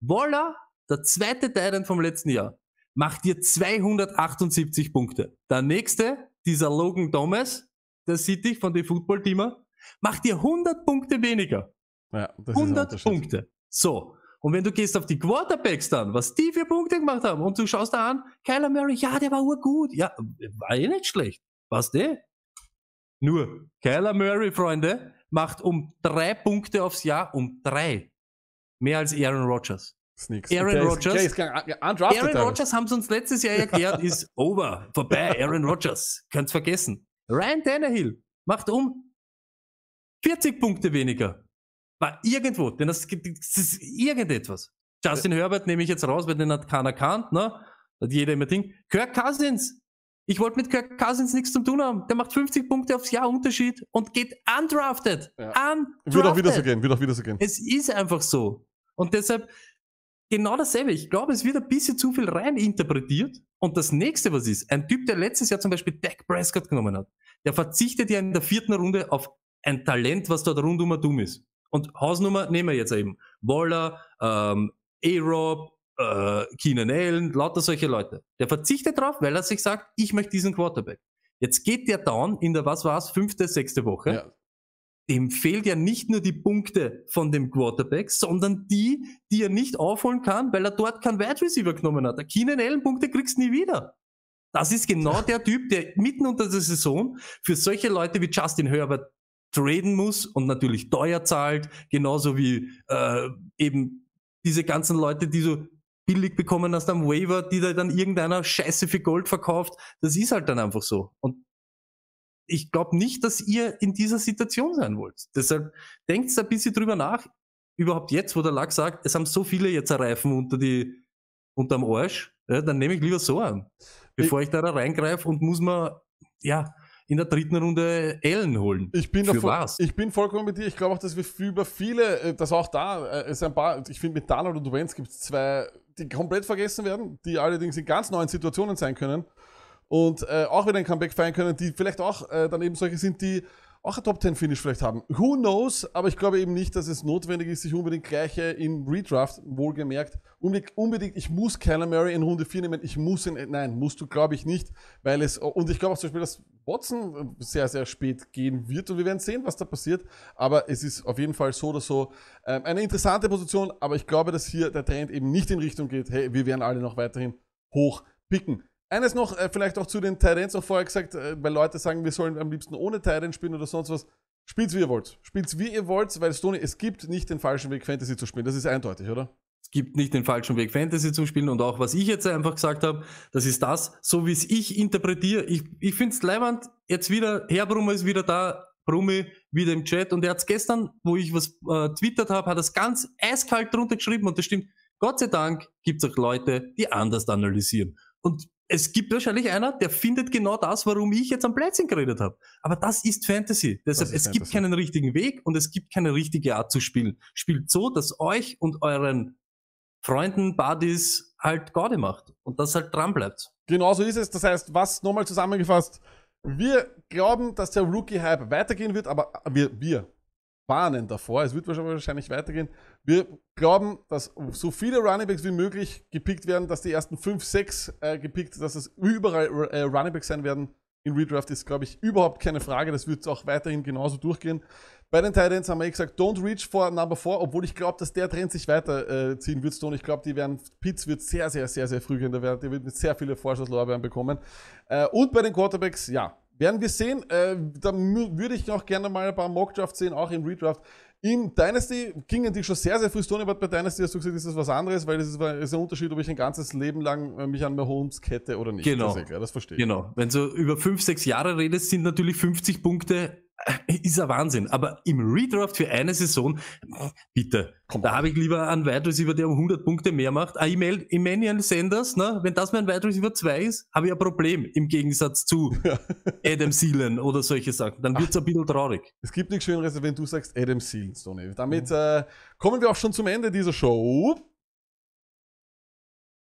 Waller, der zweite Titan vom letzten Jahr, macht dir 278 Punkte. Der nächste, dieser Logan Thomas, der City von dem football Footballteamer, macht dir 100 Punkte weniger. Ja, 100 Punkte. So. Und wenn du gehst auf die Quarterbacks dann, was die für Punkte gemacht haben, und du schaust da an, Kyler Murray, ja, der war urgut. Ja, war eh nicht schlecht. Was der? Nur, Kyler Murray, Freunde, macht um drei Punkte aufs Jahr, um drei Mehr als Aaron Rodgers. Aaron Rodgers. Aaron Rodgers haben sie uns letztes Jahr erklärt, <laughs> ist over, vorbei. Aaron Rodgers, kannst vergessen. Ryan Tannehill macht um 40 Punkte weniger. War irgendwo, denn das, das ist irgendetwas. Justin Herbert nehme ich jetzt raus, weil den hat keiner kannt, ne? Hat jeder immer Ding. Kirk Cousins. Ich wollte mit Kirk Cousins nichts zu tun haben. Der macht 50 Punkte aufs Jahr Unterschied und geht undrafted. Ja. Undrafted. Wird auch wieder so gehen, wird auch wieder so gehen. Es ist einfach so. Und deshalb genau dasselbe. Ich glaube, es wird ein bisschen zu viel rein interpretiert. Und das nächste, was ist, ein Typ, der letztes Jahr zum Beispiel Dak Prescott genommen hat, der verzichtet ja in der vierten Runde auf ein Talent, was dort rundum dumm ist. Und Hausnummer nehmen wir jetzt eben. Waller, ähm, A-Rob, äh, Keenan Allen, lauter solche Leute. Der verzichtet drauf, weil er sich sagt, ich möchte diesen Quarterback. Jetzt geht der down in der, was war's, fünfte, sechste Woche. Ja dem fehlt ja nicht nur die Punkte von dem Quarterback, sondern die, die er nicht aufholen kann, weil er dort keinen Wide Receiver genommen hat. Der Keenan Allen Punkte kriegst du nie wieder. Das ist genau der Typ, der mitten unter der Saison für solche Leute wie Justin Herbert traden muss und natürlich teuer zahlt, genauso wie äh, eben diese ganzen Leute, die so billig bekommen hast am Waiver, die da dann irgendeiner Scheiße für Gold verkauft. Das ist halt dann einfach so. Und ich glaube nicht, dass ihr in dieser Situation sein wollt. Deshalb denkt ein bisschen drüber nach, überhaupt jetzt, wo der Lack sagt, es haben so viele jetzt einen Reifen unter die, unterm Arsch, ja, dann nehme ich lieber so an, bevor ich, ich da reingreife und muss man, ja, in der dritten Runde Ellen holen. Ich bin, Für voll, ich bin vollkommen mit dir. Ich glaube auch, dass wir über viele, äh, dass auch da äh, es ein paar, ich finde mit Donald oder Wenz gibt es zwei, die komplett vergessen werden, die allerdings in ganz neuen Situationen sein können und äh, auch wieder ein Comeback feiern können, die vielleicht auch äh, dann eben solche sind, die auch ein Top 10 Finish vielleicht haben. Who knows? Aber ich glaube eben nicht, dass es notwendig ist, sich unbedingt gleiche äh, im Redraft, wohlgemerkt, unbedingt, ich muss Kyler Murray in Runde 4 nehmen, ich muss ihn, äh, nein, musst du glaube ich nicht, weil es, oh, und ich glaube auch zum Beispiel, dass Watson äh, sehr, sehr spät gehen wird und wir werden sehen, was da passiert, aber es ist auf jeden Fall so oder so ähm, eine interessante Position, aber ich glaube, dass hier der Trend eben nicht in Richtung geht, hey, wir werden alle noch weiterhin hoch picken. Eines noch, äh, vielleicht auch zu den Tyrants, auch vorher gesagt, äh, weil Leute sagen, wir sollen am liebsten ohne Tyrant spielen oder sonst was. Spielt's wie ihr wollt. Spielt's wie ihr wollt, weil Stoney, es gibt nicht den falschen Weg, Fantasy zu spielen. Das ist eindeutig, oder? Es gibt nicht den falschen Weg, Fantasy zu spielen. Und auch was ich jetzt einfach gesagt habe, das ist das, so wie es ich interpretiere. Ich, ich finde es leiwand, jetzt wieder, Herr Brummer ist wieder da, Brummi wieder im Chat. Und er hat gestern, wo ich was äh, twittert habe, hat das ganz eiskalt drunter geschrieben und das stimmt. Gott sei Dank gibt es auch Leute, die anders analysieren. Und es gibt wahrscheinlich einer, der findet genau das, warum ich jetzt am Plätzchen geredet habe. Aber das ist Fantasy. Deshalb, ist es Fantasy. gibt keinen richtigen Weg und es gibt keine richtige Art zu spielen. Spielt so, dass euch und euren Freunden, Buddies halt Gaudi macht und das halt dran bleibt. Genau so ist es. Das heißt, was nochmal zusammengefasst, wir glauben, dass der Rookie-Hype weitergehen wird, aber wir, wir, warnen davor. Es wird wahrscheinlich weitergehen. Wir glauben, dass so viele Runningbacks wie möglich gepickt werden, dass die ersten 5, 6 äh, gepickt, dass es überall äh, Runningbacks sein werden. In Redraft ist, glaube ich, überhaupt keine Frage. Das wird auch weiterhin genauso durchgehen. Bei den Titans haben wir eh gesagt, don't reach for number 4, obwohl ich glaube, dass der Trend sich weiterziehen äh, wird, Stone. Ich glaube, die werden, Pitts wird sehr, sehr, sehr, sehr früh gehen. Der wird, der wird mit sehr viele Vorschusslorbeeren bekommen. Äh, und bei den Quarterbacks, ja, werden wir sehen. Äh, da würde ich auch gerne mal ein paar Mockdrafts sehen, auch im Redraft. Im Dynasty gingen die schon sehr, sehr früh Stone, aber bei Dynasty hast du gesagt, ist das was anderes, weil es ist, ist, ein Unterschied, ob ich ein ganzes Leben lang äh, mich an Mahomes kette oder nicht. Genau. Das, ja das verstehe ich. Genau. Wenn du über fünf, sechs Jahre redest, sind natürlich 50 Punkte äh, ist ein Wahnsinn. Aber im Redraft für eine Saison, bitte, Komm da habe ich lieber einen Wide Receiver, der um 100 Punkte mehr macht. Ah, Emmanuel Sanders, ne? wenn das mein Wide Receiver 2 ist, habe ich ein Problem im Gegensatz zu <laughs> Adam Seelen oder solche Sachen. Dann wird es ein bisschen traurig. Es gibt nichts Schöneres, wenn du sagst Adam Seelen, Stoney. Damit mhm. äh, kommen wir auch schon zum Ende dieser Show.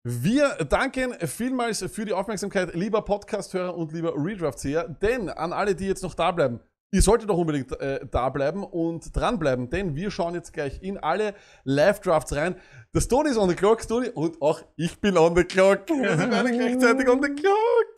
Wir danken vielmals für die Aufmerksamkeit, lieber Podcast-Hörer und lieber Redraft-Seher, denn an alle, die jetzt noch da bleiben, Ihr solltet doch unbedingt äh, da bleiben und dranbleiben, denn wir schauen jetzt gleich in alle Live-Drafts rein. Das Toni ist on the clock, das und auch ich bin on the clock. <laughs> Wir sind alle gleichzeitig on the clock.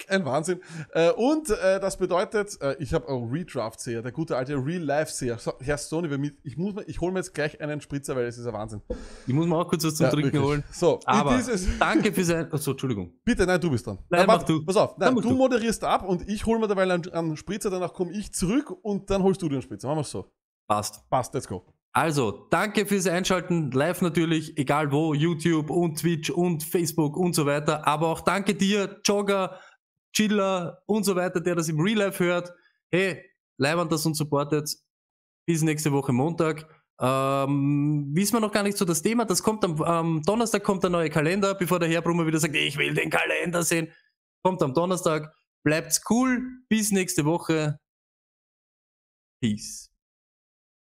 Ein Wahnsinn. Äh, und äh, das bedeutet, äh, ich habe auch Redraft-Seher, der gute alte Real-Life-Seher. So, Herr Sony, ich, ich hole mir jetzt gleich einen Spritzer, weil es ist ein Wahnsinn. Ich muss mir auch kurz was zum ja, Trinken wirklich. holen. So, aber dieses, <laughs> danke für sein. Achso, Entschuldigung. Bitte, nein, du bist dran. Nein, mach du. Pass auf, nein, du, du, moderierst ab und ich hole mir dabei einen, einen Spritzer, danach komme ich zurück und dann holst du den Spritzer. Machen wir es so. Passt. Passt, let's go. Also, danke fürs Einschalten, live natürlich, egal wo, YouTube und Twitch und Facebook und so weiter. Aber auch danke dir, Jogger, Chiller und so weiter, der das im Real Life hört. Hey, leibern das und supportet. Bis nächste Woche Montag. Ähm, wissen wir noch gar nicht so das Thema. Das kommt am, am Donnerstag kommt der neue Kalender, bevor der Herr Brummer wieder sagt, ich will den Kalender sehen. Kommt am Donnerstag. Bleibt's cool. Bis nächste Woche. Peace.